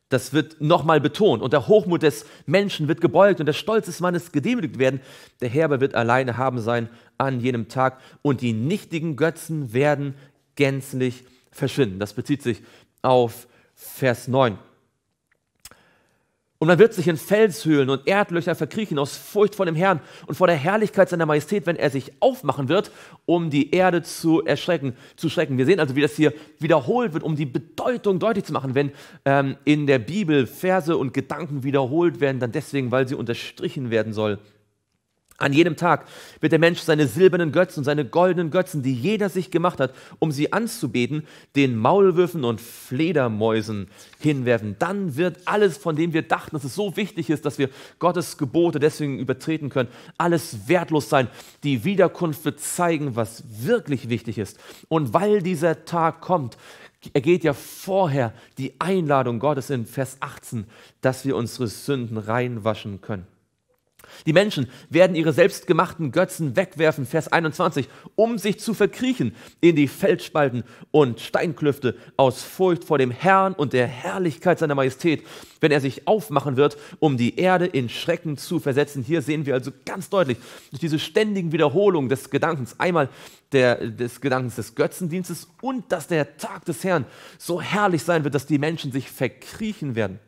Das wird nochmal betont. Und der Hochmut des Menschen wird gebeugt und der Stolz des Mannes gedemütigt werden. Der Herber wird alleine haben sein an jenem Tag und die nichtigen Götzen werden gänzlich verschwinden. Das bezieht sich auf Vers 9. Und man wird sich in Felshöhlen und Erdlöcher verkriechen aus Furcht vor dem Herrn und vor der Herrlichkeit seiner Majestät, wenn er sich aufmachen wird, um die Erde zu erschrecken, zu schrecken. Wir sehen also, wie das hier wiederholt wird, um die Bedeutung deutlich zu machen. Wenn ähm, in der Bibel Verse und Gedanken wiederholt werden, dann deswegen, weil sie unterstrichen werden soll, an jedem Tag wird der Mensch seine silbernen Götzen, seine goldenen Götzen, die jeder sich gemacht hat, um sie anzubeten, den Maulwürfen und Fledermäusen hinwerfen. Dann wird alles, von dem wir dachten, dass es so wichtig ist, dass wir Gottes Gebote deswegen übertreten können, alles wertlos sein. Die Wiederkunft wird zeigen, was wirklich wichtig ist. Und weil dieser Tag kommt, er geht ja vorher die Einladung Gottes in Vers 18, dass wir unsere Sünden reinwaschen können. Die Menschen werden ihre selbstgemachten Götzen wegwerfen, Vers 21, um sich zu verkriechen in die Felsspalten und Steinklüfte aus Furcht vor dem Herrn und der Herrlichkeit seiner Majestät, wenn er sich aufmachen wird, um die Erde in Schrecken zu versetzen. Hier sehen wir also ganz deutlich durch diese ständigen Wiederholungen des Gedankens, einmal der, des Gedankens des Götzendienstes und dass der Tag des Herrn so herrlich sein wird, dass die Menschen sich verkriechen werden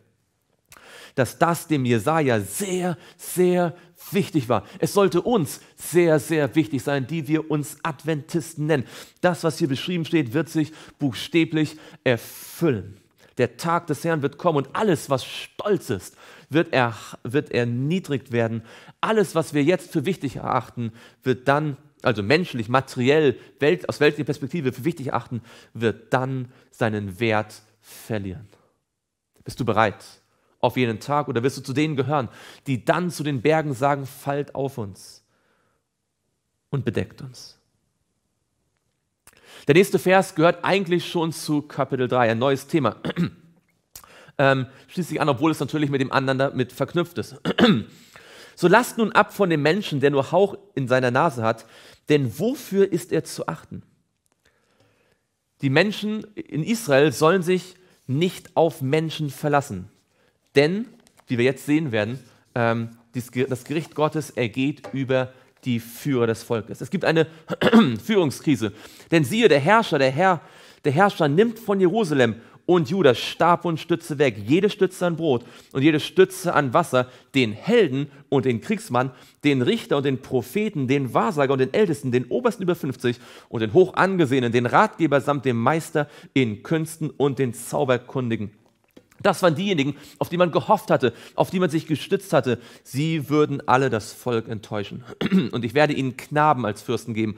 dass das dem Jesaja sehr, sehr wichtig war. Es sollte uns sehr, sehr wichtig sein, die wir uns Adventisten nennen. Das, was hier beschrieben steht, wird sich buchstäblich erfüllen. Der Tag des Herrn wird kommen und alles, was stolz ist, wird, er, wird erniedrigt werden. Alles, was wir jetzt für wichtig erachten, wird dann, also menschlich, materiell, Welt, aus weltlicher Perspektive für wichtig erachten, wird dann seinen Wert verlieren. Bist du bereit? auf jenen Tag oder wirst du zu denen gehören, die dann zu den Bergen sagen, fallt auf uns und bedeckt uns. Der nächste Vers gehört eigentlich schon zu Kapitel 3, ein neues Thema. Ähm, schließt sich an, obwohl es natürlich mit dem anderen damit verknüpft ist. so lasst nun ab von dem Menschen, der nur Hauch in seiner Nase hat, denn wofür ist er zu achten? Die Menschen in Israel sollen sich nicht auf Menschen verlassen. Denn, wie wir jetzt sehen werden, ähm, das Gericht Gottes ergeht über die Führer des Volkes. Es gibt eine Führungskrise. Denn siehe, der Herrscher, der Herr, der Herrscher nimmt von Jerusalem und Judas Stab und Stütze weg, jede Stütze an Brot und jede Stütze an Wasser, den Helden und den Kriegsmann, den Richter und den Propheten, den Wahrsager und den Ältesten, den Obersten über 50 und den Hochangesehenen, den Ratgeber samt dem Meister in Künsten und den Zauberkundigen. Das waren diejenigen, auf die man gehofft hatte, auf die man sich gestützt hatte. Sie würden alle das Volk enttäuschen. Und ich werde ihnen Knaben als Fürsten geben.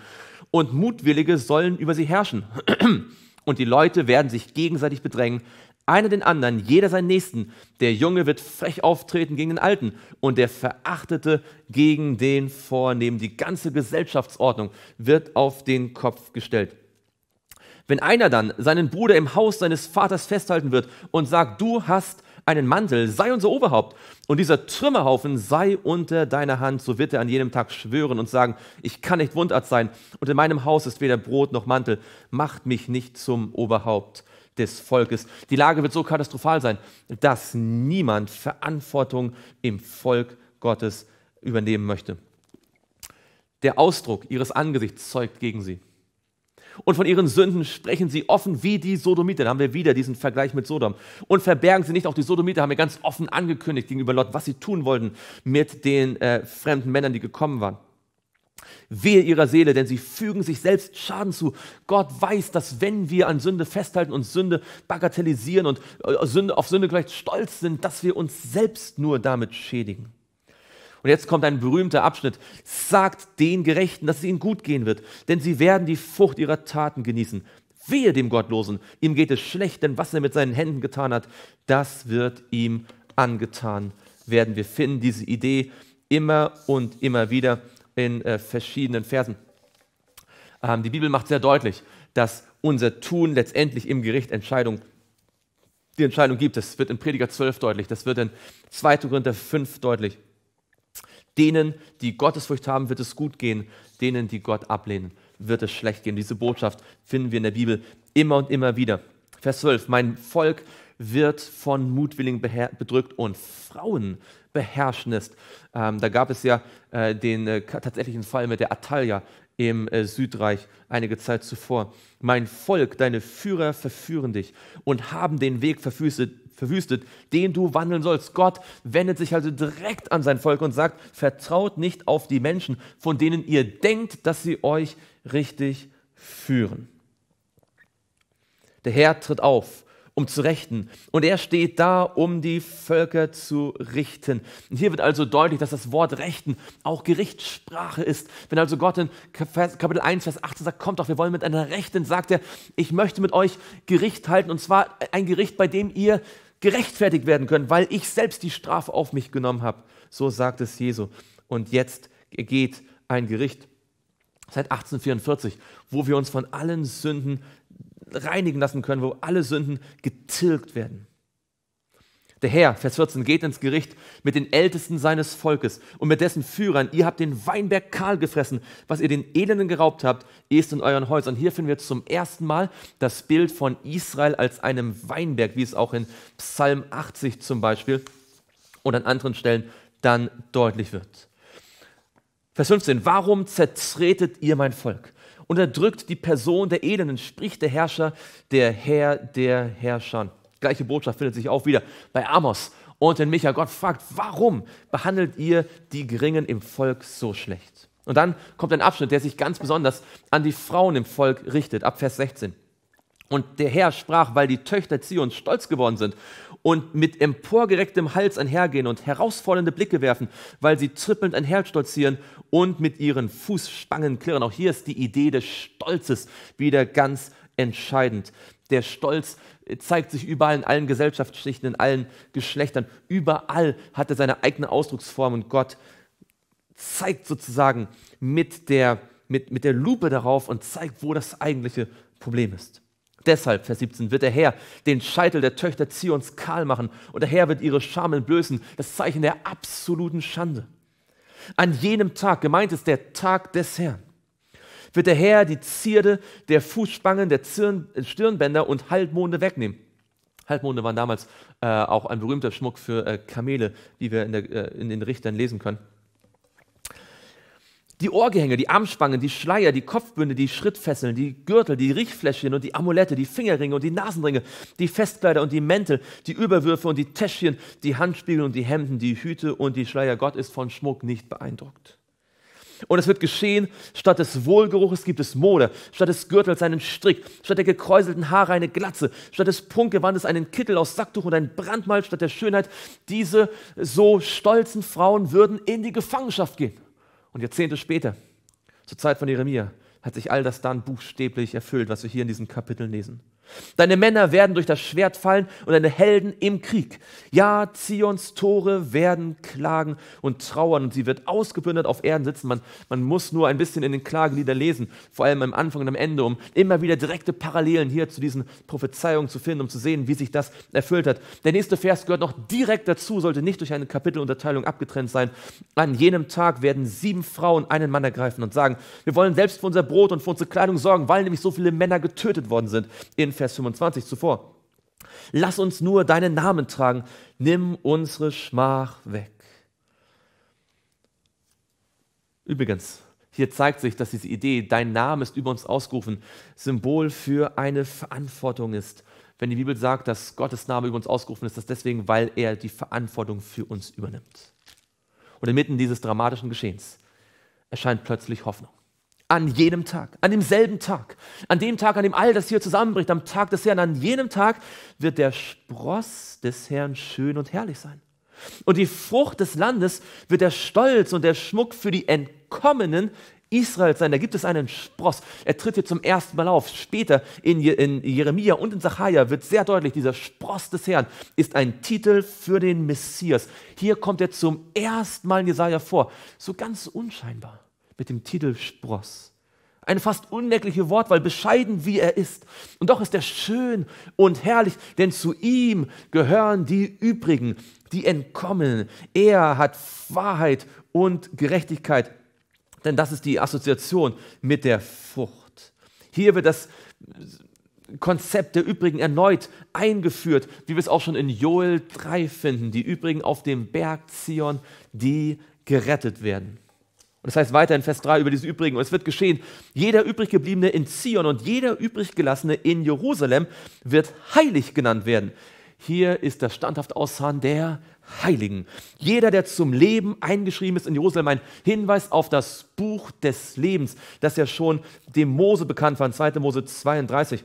Und Mutwillige sollen über sie herrschen. Und die Leute werden sich gegenseitig bedrängen. Einer den anderen, jeder seinen Nächsten. Der Junge wird frech auftreten gegen den Alten und der Verachtete gegen den Vornehmen. Die ganze Gesellschaftsordnung wird auf den Kopf gestellt. Wenn einer dann seinen Bruder im Haus seines Vaters festhalten wird und sagt, du hast einen Mantel, sei unser Oberhaupt, und dieser Trümmerhaufen sei unter deiner Hand, so wird er an jenem Tag schwören und sagen, ich kann nicht Wundarzt sein, und in meinem Haus ist weder Brot noch Mantel, macht mich nicht zum Oberhaupt des Volkes. Die Lage wird so katastrophal sein, dass niemand Verantwortung im Volk Gottes übernehmen möchte. Der Ausdruck ihres Angesichts zeugt gegen sie. Und von ihren Sünden sprechen sie offen wie die Sodomiter. Da haben wir wieder diesen Vergleich mit Sodom. Und verbergen sie nicht, auch die Sodomiter haben wir ganz offen angekündigt gegenüber Lot, was sie tun wollten mit den äh, fremden Männern, die gekommen waren. Wehe ihrer Seele, denn sie fügen sich selbst Schaden zu. Gott weiß, dass wenn wir an Sünde festhalten und Sünde bagatellisieren und äh, Sünde auf Sünde gleich stolz sind, dass wir uns selbst nur damit schädigen. Und jetzt kommt ein berühmter Abschnitt. Sagt den Gerechten, dass es ihnen gut gehen wird, denn sie werden die Frucht ihrer Taten genießen. Wehe dem Gottlosen, ihm geht es schlecht, denn was er mit seinen Händen getan hat, das wird ihm angetan werden. Wir finden diese Idee immer und immer wieder in äh, verschiedenen Versen. Ähm, die Bibel macht sehr deutlich, dass unser Tun letztendlich im Gericht Entscheidung, die Entscheidung gibt. Das wird in Prediger 12 deutlich, das wird in 2. Korinther 5 deutlich. Denen, die Gottesfurcht haben, wird es gut gehen. Denen, die Gott ablehnen, wird es schlecht gehen. Diese Botschaft finden wir in der Bibel immer und immer wieder. Vers 12, mein Volk wird von Mutwilligen bedrückt und Frauen beherrschen ist. Ähm, da gab es ja äh, den äh, tatsächlichen Fall mit der Atalia im äh, Südreich einige Zeit zuvor. Mein Volk, deine Führer verführen dich und haben den Weg verfüßet, verwüstet, den du wandeln sollst. Gott wendet sich also direkt an sein Volk und sagt, vertraut nicht auf die Menschen, von denen ihr denkt, dass sie euch richtig führen. Der Herr tritt auf, um zu rechten, und er steht da, um die Völker zu richten. Und hier wird also deutlich, dass das Wort rechten auch Gerichtssprache ist. Wenn also Gott in Kapitel 1, Vers 18 sagt, kommt doch, wir wollen mit einer Rechten, sagt er, ich möchte mit euch Gericht halten, und zwar ein Gericht, bei dem ihr gerechtfertigt werden können, weil ich selbst die Strafe auf mich genommen habe. So sagt es Jesu. Und jetzt geht ein Gericht seit 1844, wo wir uns von allen Sünden reinigen lassen können, wo alle Sünden getilgt werden. Der Herr, Vers 14, geht ins Gericht mit den Ältesten seines Volkes und mit dessen Führern. Ihr habt den Weinberg kahl gefressen, was ihr den Elenden geraubt habt, ist in euren Häusern. Hier finden wir zum ersten Mal das Bild von Israel als einem Weinberg, wie es auch in Psalm 80 zum Beispiel und an anderen Stellen dann deutlich wird. Vers 15, warum zertretet ihr mein Volk? Unterdrückt die Person der Elenden, spricht der Herrscher, der Herr der Herrscher gleiche Botschaft findet sich auch wieder bei Amos und in Micha. Gott fragt, warum behandelt ihr die Geringen im Volk so schlecht? Und dann kommt ein Abschnitt, der sich ganz besonders an die Frauen im Volk richtet, ab Vers 16. Und der Herr sprach, weil die Töchter Zions stolz geworden sind und mit emporgerecktem Hals einhergehen und herausfordernde Blicke werfen, weil sie trippelnd einher stolzieren und mit ihren Fußspangen klirren. Auch hier ist die Idee des Stolzes wieder ganz entscheidend. Der Stolz zeigt sich überall in allen Gesellschaftsschichten, in allen Geschlechtern. Überall hat er seine eigene Ausdrucksform und Gott zeigt sozusagen mit der, mit, mit der Lupe darauf und zeigt, wo das eigentliche Problem ist. Deshalb, Vers 17, wird der Herr den Scheitel der Töchter Zions kahl machen und der Herr wird ihre Scham entblößen, das Zeichen der absoluten Schande. An jenem Tag, gemeint ist der Tag des Herrn, wird der Herr die Zierde der Fußspangen, der Zirn, Stirnbänder und Halbmonde wegnehmen. Halbmonde waren damals äh, auch ein berühmter Schmuck für äh, Kamele, die wir in, der, äh, in den Richtern lesen können. Die Ohrgehänge, die Armspangen, die Schleier, die Kopfbünde, die Schrittfesseln, die Gürtel, die Riechfläschchen und die Amulette, die Fingerringe und die Nasenringe, die Festkleider und die Mäntel, die Überwürfe und die Täschchen, die Handspiegel und die Hemden, die Hüte und die Schleier. Gott ist von Schmuck nicht beeindruckt. Und es wird geschehen, statt des Wohlgeruches gibt es Mode, statt des Gürtels einen Strick, statt der gekräuselten Haare eine Glatze, statt des Punkgewandes einen Kittel aus Sacktuch und ein Brandmal, statt der Schönheit. Diese so stolzen Frauen würden in die Gefangenschaft gehen. Und Jahrzehnte später, zur Zeit von Jeremia, hat sich all das dann buchstäblich erfüllt, was wir hier in diesem Kapitel lesen. Deine Männer werden durch das Schwert fallen und deine Helden im Krieg. Ja, Zions Tore werden klagen und trauern und sie wird ausgeplündert auf Erden sitzen. Man, man muss nur ein bisschen in den Klageliedern lesen, vor allem am Anfang und am Ende, um immer wieder direkte Parallelen hier zu diesen Prophezeiungen zu finden, um zu sehen, wie sich das erfüllt hat. Der nächste Vers gehört noch direkt dazu, sollte nicht durch eine Kapitelunterteilung abgetrennt sein. An jenem Tag werden sieben Frauen einen Mann ergreifen und sagen, wir wollen selbst für unser Brot und für unsere Kleidung sorgen, weil nämlich so viele Männer getötet worden sind in Vers 25 zuvor. Lass uns nur deinen Namen tragen, nimm unsere Schmach weg. Übrigens, hier zeigt sich, dass diese Idee, dein Name ist über uns ausgerufen, Symbol für eine Verantwortung ist. Wenn die Bibel sagt, dass Gottes Name über uns ausgerufen ist, das deswegen, weil er die Verantwortung für uns übernimmt. Und inmitten dieses dramatischen Geschehens erscheint plötzlich Hoffnung an jedem Tag, an demselben Tag, an dem Tag, an dem all das hier zusammenbricht, am Tag des Herrn, an jenem Tag wird der Spross des Herrn schön und herrlich sein. Und die Frucht des Landes wird der Stolz und der Schmuck für die Entkommenen Israels sein. Da gibt es einen Spross. Er tritt hier zum ersten Mal auf. Später in, Je in Jeremia und in Zachariah wird sehr deutlich, dieser Spross des Herrn ist ein Titel für den Messias. Hier kommt er zum ersten Mal in Jesaja vor. So ganz unscheinbar mit dem Titel Spross. Ein fast unmerkliche Wortwahl, bescheiden wie er ist. Und doch ist er schön und herrlich, denn zu ihm gehören die übrigen, die entkommen. Er hat Wahrheit und Gerechtigkeit, denn das ist die Assoziation mit der Frucht. Hier wird das Konzept der übrigen erneut eingeführt, wie wir es auch schon in Joel 3 finden, die übrigen auf dem Berg Zion, die gerettet werden. Und das heißt weiter in Vers 3 über diese Übrigen. Und es wird geschehen, jeder übriggebliebene in Zion und jeder übriggelassene in Jerusalem wird heilig genannt werden. Hier ist das standhaft Ausharren der Heiligen. Jeder, der zum Leben eingeschrieben ist in Jerusalem, ein Hinweis auf das Buch des Lebens, das ja schon dem Mose bekannt war, in 2. Mose 32.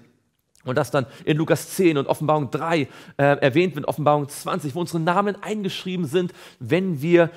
Und das dann in Lukas 10 und Offenbarung 3 äh, erwähnt wird, Offenbarung 20, wo unsere Namen eingeschrieben sind, wenn wir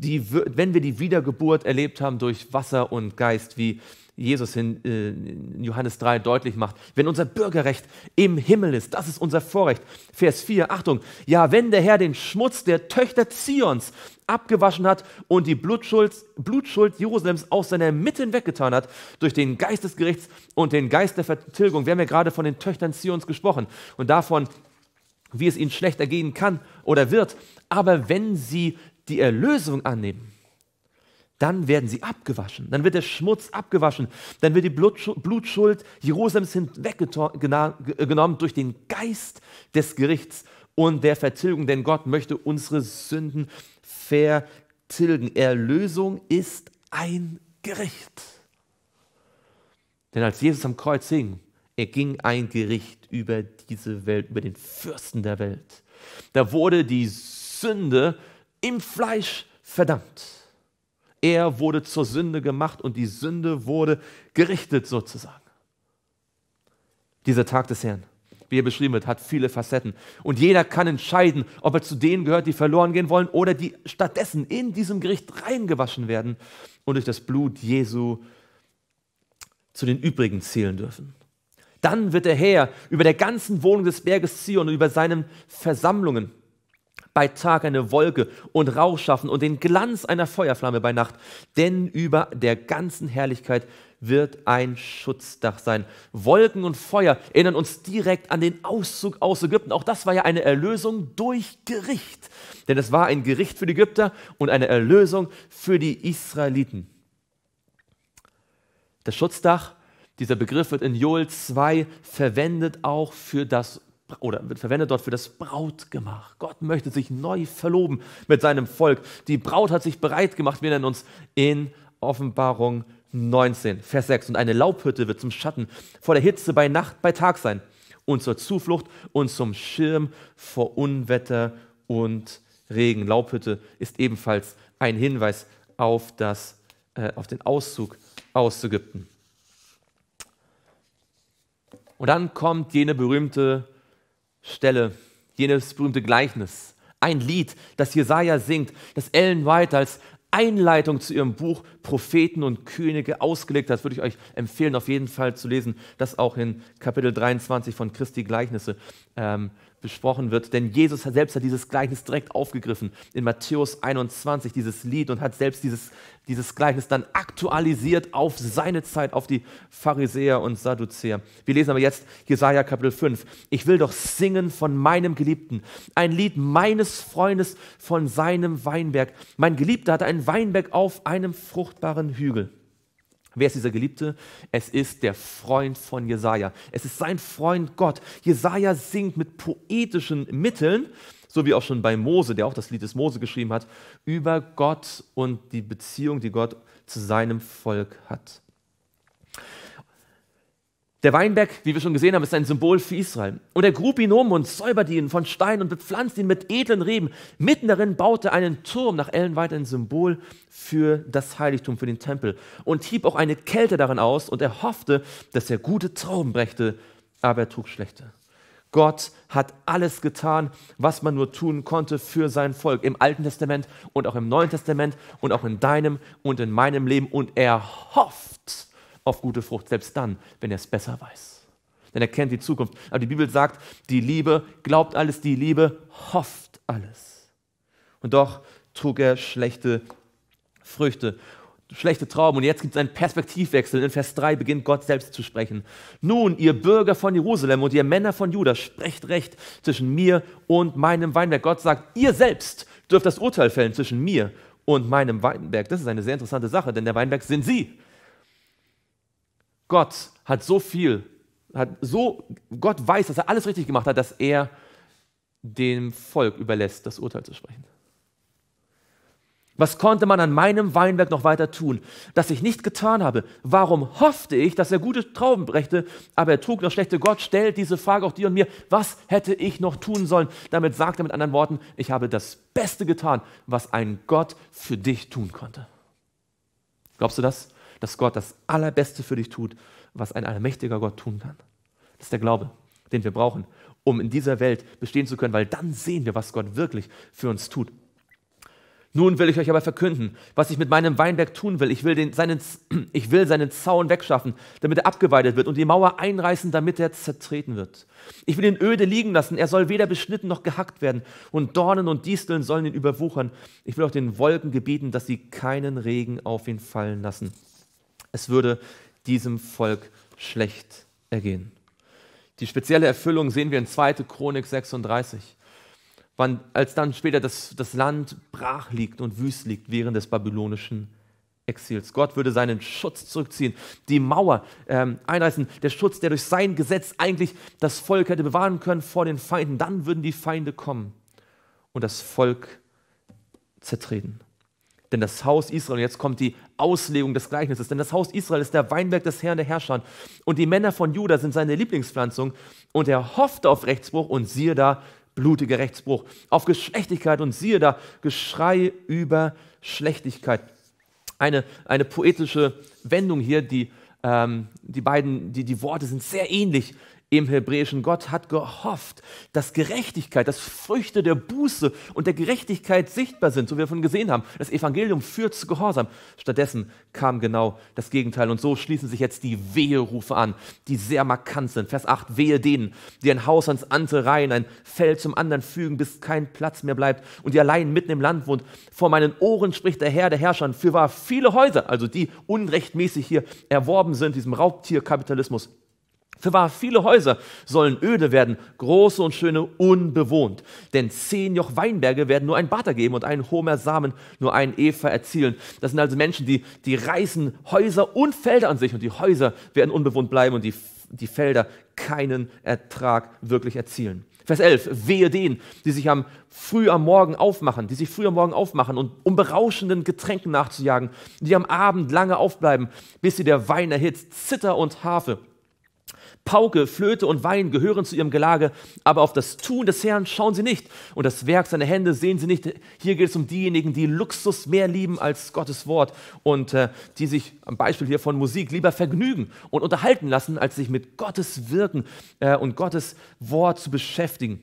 die, wenn wir die Wiedergeburt erlebt haben durch Wasser und Geist, wie Jesus in äh, Johannes 3 deutlich macht, wenn unser Bürgerrecht im Himmel ist, das ist unser Vorrecht. Vers 4, Achtung, ja, wenn der Herr den Schmutz der Töchter Zions abgewaschen hat und die Blutschuld, Blutschuld Jerusalems aus seiner Mitte weggetan hat, durch den Geist des Gerichts und den Geist der Vertilgung. Wir haben ja gerade von den Töchtern Zions gesprochen und davon, wie es ihnen schlecht ergehen kann oder wird. Aber wenn sie die Erlösung annehmen, dann werden sie abgewaschen, dann wird der Schmutz abgewaschen, dann wird die Blutschuld Jerusalems hinweggenommen äh, durch den Geist des Gerichts und der Vertilgung, denn Gott möchte unsere Sünden vertilgen. Erlösung ist ein Gericht. Denn als Jesus am Kreuz hing, erging ein Gericht über diese Welt, über den Fürsten der Welt. Da wurde die Sünde im Fleisch verdammt. Er wurde zur Sünde gemacht und die Sünde wurde gerichtet sozusagen. Dieser Tag des Herrn, wie er beschrieben wird, hat viele Facetten. Und jeder kann entscheiden, ob er zu denen gehört, die verloren gehen wollen oder die stattdessen in diesem Gericht reingewaschen werden und durch das Blut Jesu zu den übrigen zählen dürfen. Dann wird der Herr über der ganzen Wohnung des Berges Zion und über seinen Versammlungen bei Tag eine Wolke und Rauch schaffen und den Glanz einer Feuerflamme bei Nacht. Denn über der ganzen Herrlichkeit wird ein Schutzdach sein. Wolken und Feuer erinnern uns direkt an den Auszug aus Ägypten. Auch das war ja eine Erlösung durch Gericht. Denn es war ein Gericht für die Ägypter und eine Erlösung für die Israeliten. Das Schutzdach, dieser Begriff wird in Joel 2 verwendet auch für das oder wird verwendet dort für das Brautgemach. Gott möchte sich neu verloben mit seinem Volk. Die Braut hat sich bereit gemacht. Wir nennen uns in Offenbarung 19, Vers 6. Und eine Laubhütte wird zum Schatten vor der Hitze bei Nacht, bei Tag sein und zur Zuflucht und zum Schirm vor Unwetter und Regen. Laubhütte ist ebenfalls ein Hinweis auf, das, äh, auf den Auszug aus Ägypten. Und dann kommt jene berühmte Stelle, jenes berühmte Gleichnis, ein Lied, das Jesaja singt, das Ellen White als Einleitung zu ihrem Buch Propheten und Könige ausgelegt hat, würde ich euch empfehlen, auf jeden Fall zu lesen, das auch in Kapitel 23 von Christi Gleichnisse. Ähm, besprochen wird, denn Jesus selbst hat dieses Gleichnis direkt aufgegriffen in Matthäus 21, dieses Lied, und hat selbst dieses, dieses Gleichnis dann aktualisiert auf seine Zeit, auf die Pharisäer und Sadduzäer. Wir lesen aber jetzt Jesaja Kapitel 5. Ich will doch singen von meinem Geliebten, ein Lied meines Freundes von seinem Weinberg. Mein Geliebter hat einen Weinberg auf einem fruchtbaren Hügel. Wer ist dieser Geliebte? Es ist der Freund von Jesaja. Es ist sein Freund Gott. Jesaja singt mit poetischen Mitteln, so wie auch schon bei Mose, der auch das Lied des Mose geschrieben hat, über Gott und die Beziehung, die Gott zu seinem Volk hat. Der Weinberg, wie wir schon gesehen haben, ist ein Symbol für Israel. Und er grub ihn um und säubert ihn von Steinen und bepflanzt ihn mit edlen Reben. Mitten darin baute er einen Turm nach Ellenweit, ein Symbol für das Heiligtum, für den Tempel. Und hieb auch eine Kälte darin aus und er hoffte, dass er gute Trauben brächte, aber er trug schlechte. Gott hat alles getan, was man nur tun konnte für sein Volk im Alten Testament und auch im Neuen Testament und auch in deinem und in meinem Leben. Und er hofft, auf gute Frucht, selbst dann, wenn er es besser weiß. Denn er kennt die Zukunft. Aber die Bibel sagt, die Liebe glaubt alles, die Liebe hofft alles. Und doch trug er schlechte Früchte, schlechte Trauben. Und jetzt gibt es einen Perspektivwechsel. In Vers 3 beginnt Gott selbst zu sprechen. Nun, ihr Bürger von Jerusalem und ihr Männer von Juda, sprecht recht zwischen mir und meinem Weinberg. Gott sagt, ihr selbst dürft das Urteil fällen zwischen mir und meinem Weinberg. Das ist eine sehr interessante Sache, denn der Weinberg sind Sie. Gott hat so viel, hat so, Gott weiß, dass er alles richtig gemacht hat, dass er dem Volk überlässt, das Urteil zu sprechen. Was konnte man an meinem Weinberg noch weiter tun, das ich nicht getan habe? Warum hoffte ich, dass er gute Trauben brächte, aber er trug noch schlechte? Gott stellt diese Frage auch dir und mir. Was hätte ich noch tun sollen? Damit sagt er mit anderen Worten, ich habe das Beste getan, was ein Gott für dich tun konnte. Glaubst du das? dass Gott das Allerbeste für dich tut, was ein allmächtiger Gott tun kann. Das ist der Glaube, den wir brauchen, um in dieser Welt bestehen zu können, weil dann sehen wir, was Gott wirklich für uns tut. Nun will ich euch aber verkünden, was ich mit meinem Weinberg tun will. Ich will, den, seinen, ich will seinen Zaun wegschaffen, damit er abgeweidet wird und die Mauer einreißen, damit er zertreten wird. Ich will ihn öde liegen lassen. Er soll weder beschnitten noch gehackt werden. Und Dornen und Disteln sollen ihn überwuchern. Ich will auch den Wolken gebieten, dass sie keinen Regen auf ihn fallen lassen. Es würde diesem Volk schlecht ergehen. Die spezielle Erfüllung sehen wir in 2. Chronik 36, wann, als dann später das, das Land brach liegt und wüst liegt während des babylonischen Exils. Gott würde seinen Schutz zurückziehen, die Mauer ähm, einreißen, der Schutz, der durch sein Gesetz eigentlich das Volk hätte bewahren können vor den Feinden. Dann würden die Feinde kommen und das Volk zertreten denn das Haus Israel, und jetzt kommt die Auslegung des Gleichnisses, denn das Haus Israel ist der Weinberg des Herrn der Herrscher und die Männer von Juda sind seine Lieblingspflanzung und er hoffte auf Rechtsbruch und siehe da, blutiger Rechtsbruch, auf Geschlechtigkeit und siehe da, Geschrei über Schlechtigkeit. Eine, eine poetische Wendung hier, die, ähm, die beiden, die, die Worte sind sehr ähnlich im hebräischen Gott hat gehofft, dass Gerechtigkeit, dass Früchte der Buße und der Gerechtigkeit sichtbar sind, so wie wir von gesehen haben. Das Evangelium führt zu Gehorsam. Stattdessen kam genau das Gegenteil. Und so schließen sich jetzt die Weherufe an, die sehr markant sind. Vers 8, wehe denen, die ein Haus ans andere reihen, ein Feld zum anderen fügen, bis kein Platz mehr bleibt und die allein mitten im Land wohnt. Vor meinen Ohren spricht der Herr, der Herrscher, und fürwahr viele Häuser, also die unrechtmäßig hier erworben sind, diesem Raubtierkapitalismus, für wahr, viele Häuser sollen öde werden, große und schöne unbewohnt. Denn zehn Joch Weinberge werden nur ein Bater geben und einen Homer Samen nur einen Eva erzielen. Das sind also Menschen, die, die reißen Häuser und Felder an sich und die Häuser werden unbewohnt bleiben und die, die Felder keinen Ertrag wirklich erzielen. Vers 11, wehe denen, die sich am früh am Morgen aufmachen, die sich früh am Morgen aufmachen, und, um berauschenden Getränken nachzujagen, die am Abend lange aufbleiben, bis sie der Wein erhitzt, Zitter und Harfe. Pauke, Flöte und Wein gehören zu ihrem Gelage, aber auf das Tun des Herrn schauen sie nicht und das Werk seiner Hände sehen sie nicht. Hier geht es um diejenigen, die Luxus mehr lieben als Gottes Wort und äh, die sich am Beispiel hier von Musik lieber vergnügen und unterhalten lassen, als sich mit Gottes Wirken äh, und Gottes Wort zu beschäftigen.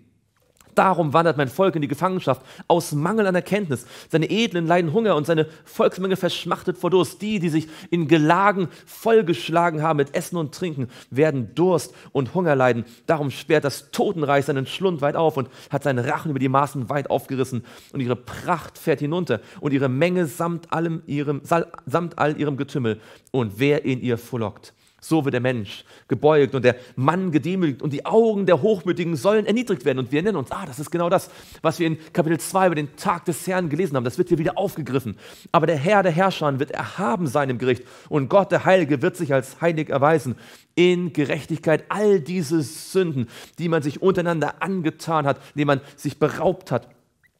Darum wandert mein Volk in die Gefangenschaft, aus Mangel an Erkenntnis. Seine Edlen leiden Hunger und seine Volksmenge verschmachtet vor Durst. Die, die sich in Gelagen vollgeschlagen haben mit Essen und Trinken, werden Durst und Hunger leiden. Darum sperrt das Totenreich seinen Schlund weit auf und hat seinen Rachen über die Maßen weit aufgerissen. Und ihre Pracht fährt hinunter und ihre Menge samt, allem ihrem, samt all ihrem Getümmel. Und wer in ihr frohlockt, so wird der Mensch gebeugt und der Mann gedemütigt und die Augen der Hochmütigen sollen erniedrigt werden. Und wir nennen uns, ah, das ist genau das, was wir in Kapitel 2 über den Tag des Herrn gelesen haben. Das wird hier wieder aufgegriffen. Aber der Herr der Herrscher wird erhaben sein im Gericht und Gott der Heilige wird sich als heilig erweisen. In Gerechtigkeit all diese Sünden, die man sich untereinander angetan hat, die man sich beraubt hat,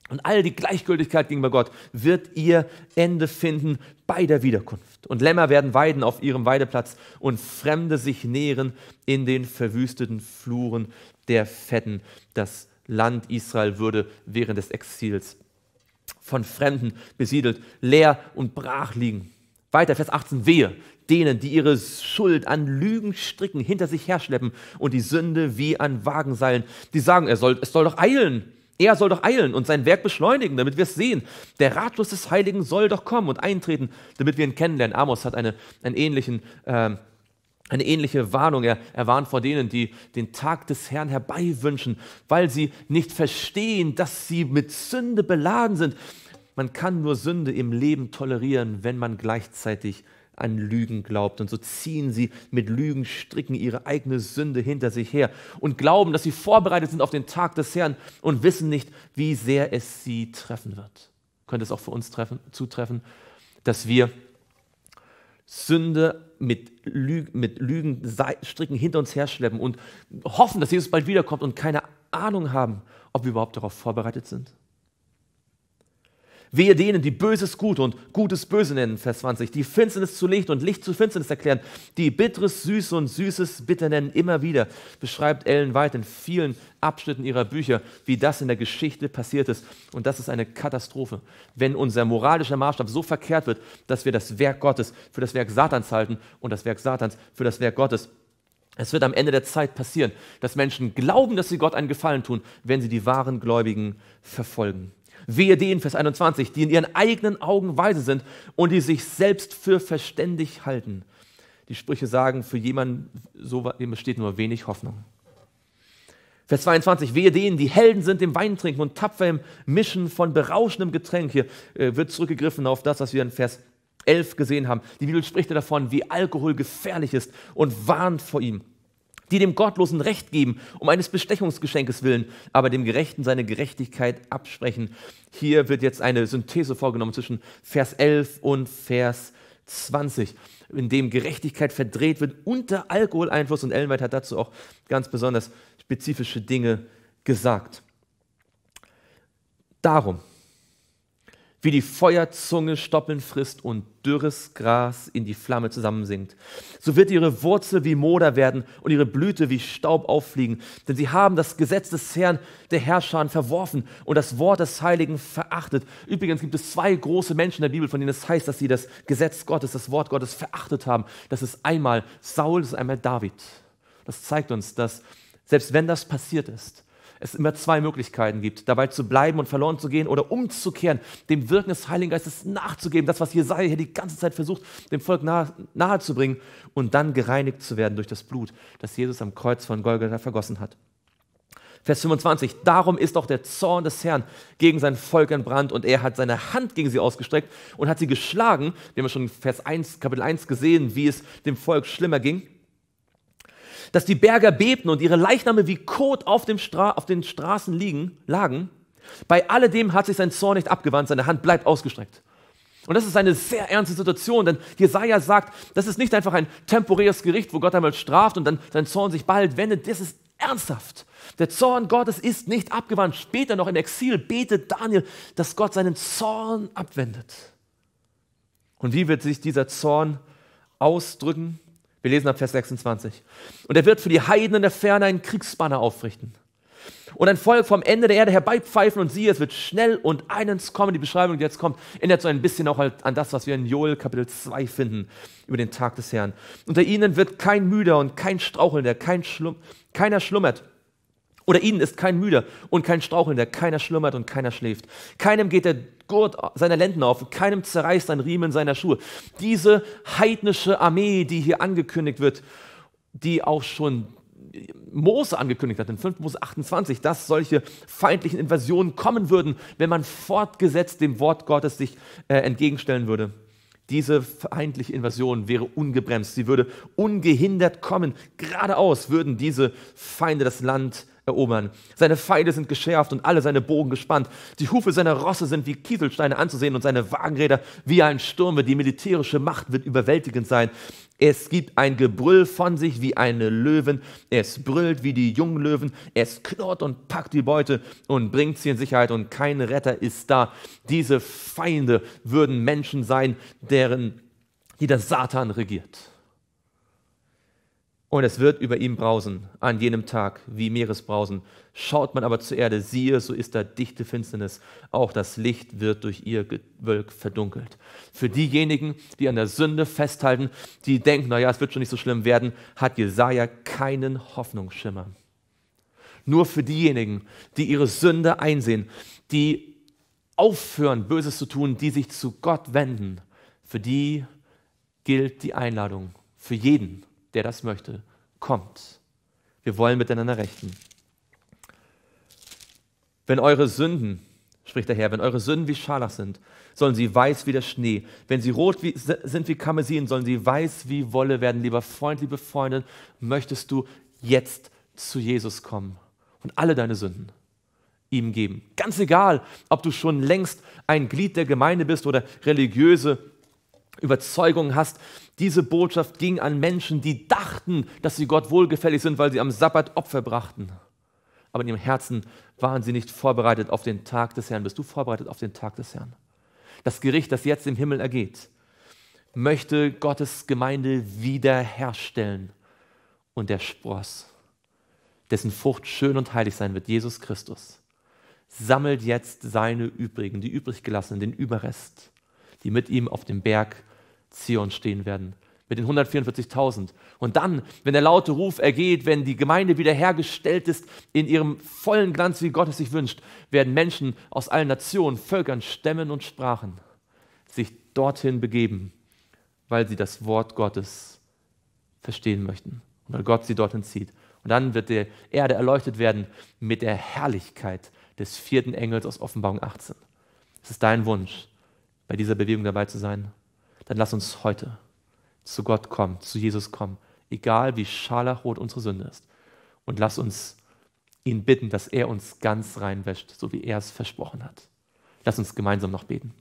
und all die Gleichgültigkeit gegenüber Gott wird ihr Ende finden bei der Wiederkunft. Und Lämmer werden weiden auf ihrem Weideplatz und Fremde sich nähren in den verwüsteten Fluren der Fetten. Das Land Israel würde während des Exils von Fremden besiedelt, leer und brach liegen. Weiter, Vers 18, wehe denen, die ihre Schuld an Lügenstricken hinter sich herschleppen und die Sünde wie an Wagenseilen, die sagen, er soll, es soll doch eilen er soll doch eilen und sein Werk beschleunigen, damit wir es sehen. Der Ratschluss des Heiligen soll doch kommen und eintreten, damit wir ihn kennenlernen. Amos hat eine, einen ähnlichen, äh, eine ähnliche Warnung. Er, er warnt vor denen, die den Tag des Herrn herbeiwünschen, weil sie nicht verstehen, dass sie mit Sünde beladen sind. Man kann nur Sünde im Leben tolerieren, wenn man gleichzeitig an Lügen glaubt. Und so ziehen sie mit Lügenstricken ihre eigene Sünde hinter sich her und glauben, dass sie vorbereitet sind auf den Tag des Herrn und wissen nicht, wie sehr es sie treffen wird. Könnte es auch für uns treffen, zutreffen, dass wir Sünde mit, Lüg mit Lügen hinter uns herschleppen und hoffen, dass Jesus bald wiederkommt und keine Ahnung haben, ob wir überhaupt darauf vorbereitet sind? Wehe denen, die Böses Gut und Gutes Böse nennen, Vers 20, die Finsternis zu Licht und Licht zu Finsternis erklären, die Bitteres Süß und Süßes Bitter nennen, immer wieder, beschreibt Ellen White in vielen Abschnitten ihrer Bücher, wie das in der Geschichte passiert ist. Und das ist eine Katastrophe, wenn unser moralischer Maßstab so verkehrt wird, dass wir das Werk Gottes für das Werk Satans halten und das Werk Satans für das Werk Gottes. Es wird am Ende der Zeit passieren, dass Menschen glauben, dass sie Gott einen Gefallen tun, wenn sie die wahren Gläubigen verfolgen. Wehe denen, Vers 21, die in ihren eigenen Augen weise sind und die sich selbst für verständig halten. Die Sprüche sagen, für jemanden, so, dem besteht nur wenig Hoffnung. Vers 22, wehe denen, die Helden sind im Weintrinken und tapfer im Mischen von berauschendem Getränk. Hier äh, wird zurückgegriffen auf das, was wir in Vers 11 gesehen haben. Die Bibel spricht davon, wie Alkohol gefährlich ist und warnt vor ihm die dem Gottlosen Recht geben, um eines Bestechungsgeschenkes willen, aber dem Gerechten seine Gerechtigkeit absprechen. Hier wird jetzt eine Synthese vorgenommen zwischen Vers 11 und Vers 20, in dem Gerechtigkeit verdreht wird unter Alkoholeinfluss und Ellenweit hat dazu auch ganz besonders spezifische Dinge gesagt. Darum, wie die Feuerzunge Stoppeln frisst und dürres Gras in die Flamme zusammensinkt. So wird ihre Wurzel wie Moder werden und ihre Blüte wie Staub auffliegen, denn sie haben das Gesetz des Herrn, der Herrscher, verworfen und das Wort des Heiligen verachtet. Übrigens gibt es zwei große Menschen in der Bibel, von denen es heißt, dass sie das Gesetz Gottes, das Wort Gottes verachtet haben. Das ist einmal Saul, das ist einmal David. Das zeigt uns, dass selbst wenn das passiert ist, es immer zwei Möglichkeiten gibt, dabei zu bleiben und verloren zu gehen oder umzukehren, dem Wirken des Heiligen Geistes nachzugeben, das, was Jesaja hier die ganze Zeit versucht, dem Volk nahe, nahe zu bringen und dann gereinigt zu werden durch das Blut, das Jesus am Kreuz von Golgatha vergossen hat. Vers 25, darum ist auch der Zorn des Herrn gegen sein Volk entbrannt und er hat seine Hand gegen sie ausgestreckt und hat sie geschlagen. Wir haben ja schon Vers 1, Kapitel 1 gesehen, wie es dem Volk schlimmer ging dass die Berger bebten und ihre Leichname wie Kot auf, auf, den Straßen liegen, lagen. Bei alledem hat sich sein Zorn nicht abgewandt, seine Hand bleibt ausgestreckt. Und das ist eine sehr ernste Situation, denn Jesaja sagt, das ist nicht einfach ein temporäres Gericht, wo Gott einmal straft und dann sein Zorn sich bald wendet. Das ist ernsthaft. Der Zorn Gottes ist nicht abgewandt. Später noch im Exil betet Daniel, dass Gott seinen Zorn abwendet. Und wie wird sich dieser Zorn ausdrücken? Wir lesen ab Vers 26. Und er wird für die Heiden in der Ferne einen Kriegsbanner aufrichten und ein Volk vom Ende der Erde herbeipfeifen und siehe, es wird schnell und einens kommen. Die Beschreibung, die jetzt kommt, ändert so ein bisschen auch halt an das, was wir in Joel Kapitel 2 finden über den Tag des Herrn. Unter ihnen wird kein Müder und kein Strauchelnder, kein Schlum keiner schlummert. Oder ihnen ist kein Müder und kein Strauchelnder, keiner schlummert und keiner schläft. Keinem geht der Gurt seiner Lenden auf, keinem zerreißt ein Riemen seiner Schuhe. Diese heidnische Armee, die hier angekündigt wird, die auch schon Mose angekündigt hat, in 5. Mose 28, dass solche feindlichen Invasionen kommen würden, wenn man fortgesetzt dem Wort Gottes sich äh, entgegenstellen würde. Diese feindliche Invasion wäre ungebremst, sie würde ungehindert kommen. Geradeaus würden diese Feinde das Land erobern. Seine Pfeile sind geschärft und alle seine Bogen gespannt. Die Hufe seiner Rosse sind wie Kieselsteine anzusehen und seine Wagenräder wie ein Sturme. Die militärische Macht wird überwältigend sein. Es gibt ein Gebrüll von sich wie eine Löwen. Es brüllt wie die jungen Löwen. Es knurrt und packt die Beute und bringt sie in Sicherheit und kein Retter ist da. Diese Feinde würden Menschen sein, deren, die der Satan regiert. Und es wird über ihm brausen, an jenem Tag, wie Meeresbrausen. Schaut man aber zur Erde, siehe, so ist da dichte Finsternis. Auch das Licht wird durch ihr Gewölk verdunkelt. Für diejenigen, die an der Sünde festhalten, die denken, naja, es wird schon nicht so schlimm werden, hat Jesaja keinen Hoffnungsschimmer. Nur für diejenigen, die ihre Sünde einsehen, die aufhören, Böses zu tun, die sich zu Gott wenden, für die gilt die Einladung. Für jeden der das möchte, kommt. Wir wollen miteinander rechten. Wenn eure Sünden, spricht der Herr, wenn eure Sünden wie Scharlach sind, sollen sie weiß wie der Schnee. Wenn sie rot wie, sind wie Kamesin, sollen sie weiß wie Wolle werden. Lieber Freund, liebe Freundin, möchtest du jetzt zu Jesus kommen und alle deine Sünden ihm geben. Ganz egal, ob du schon längst ein Glied der Gemeinde bist oder religiöse Überzeugungen hast, diese Botschaft ging an Menschen, die dachten, dass sie Gott wohlgefällig sind, weil sie am Sabbat Opfer brachten. Aber in ihrem Herzen waren sie nicht vorbereitet auf den Tag des Herrn. Bist du vorbereitet auf den Tag des Herrn? Das Gericht, das jetzt im Himmel ergeht, möchte Gottes Gemeinde wiederherstellen. Und der Spross, dessen Frucht schön und heilig sein wird, Jesus Christus, sammelt jetzt seine übrigen, die übriggelassenen, den Überrest, die mit ihm auf dem Berg Zion stehen werden mit den 144.000. Und dann, wenn der laute Ruf ergeht, wenn die Gemeinde wiederhergestellt ist in ihrem vollen Glanz, wie Gott es sich wünscht, werden Menschen aus allen Nationen, Völkern, Stämmen und Sprachen sich dorthin begeben, weil sie das Wort Gottes verstehen möchten und weil Gott sie dorthin zieht. Und dann wird die Erde erleuchtet werden mit der Herrlichkeit des vierten Engels aus Offenbarung 18. Es ist dein Wunsch, bei dieser Bewegung dabei zu sein dann lass uns heute zu Gott kommen, zu Jesus kommen, egal wie scharlachrot unsere Sünde ist. Und lass uns ihn bitten, dass er uns ganz reinwäscht, so wie er es versprochen hat. Lass uns gemeinsam noch beten.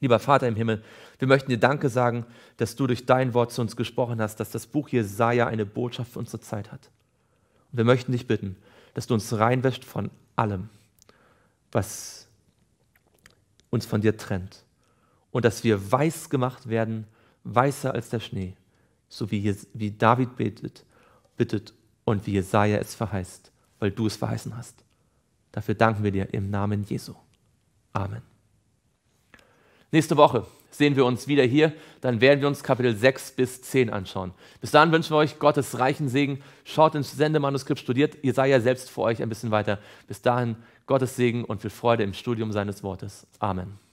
Lieber Vater im Himmel, wir möchten dir Danke sagen, dass du durch dein Wort zu uns gesprochen hast, dass das Buch Jesaja eine Botschaft für unsere Zeit hat. Und wir möchten dich bitten, dass du uns reinwäscht von allem, was uns von dir trennt und dass wir weiß gemacht werden, weißer als der Schnee, so wie, hier, wie David betet, bittet und wie Jesaja es verheißt, weil du es verheißen hast. Dafür danken wir dir im Namen Jesu. Amen. Nächste Woche sehen wir uns wieder hier, dann werden wir uns Kapitel 6 bis 10 anschauen. Bis dahin wünschen wir euch Gottes reichen Segen. Schaut ins Sendemanuskript, studiert Jesaja selbst vor euch ein bisschen weiter. Bis dahin Gottes Segen und viel Freude im Studium seines Wortes. Amen.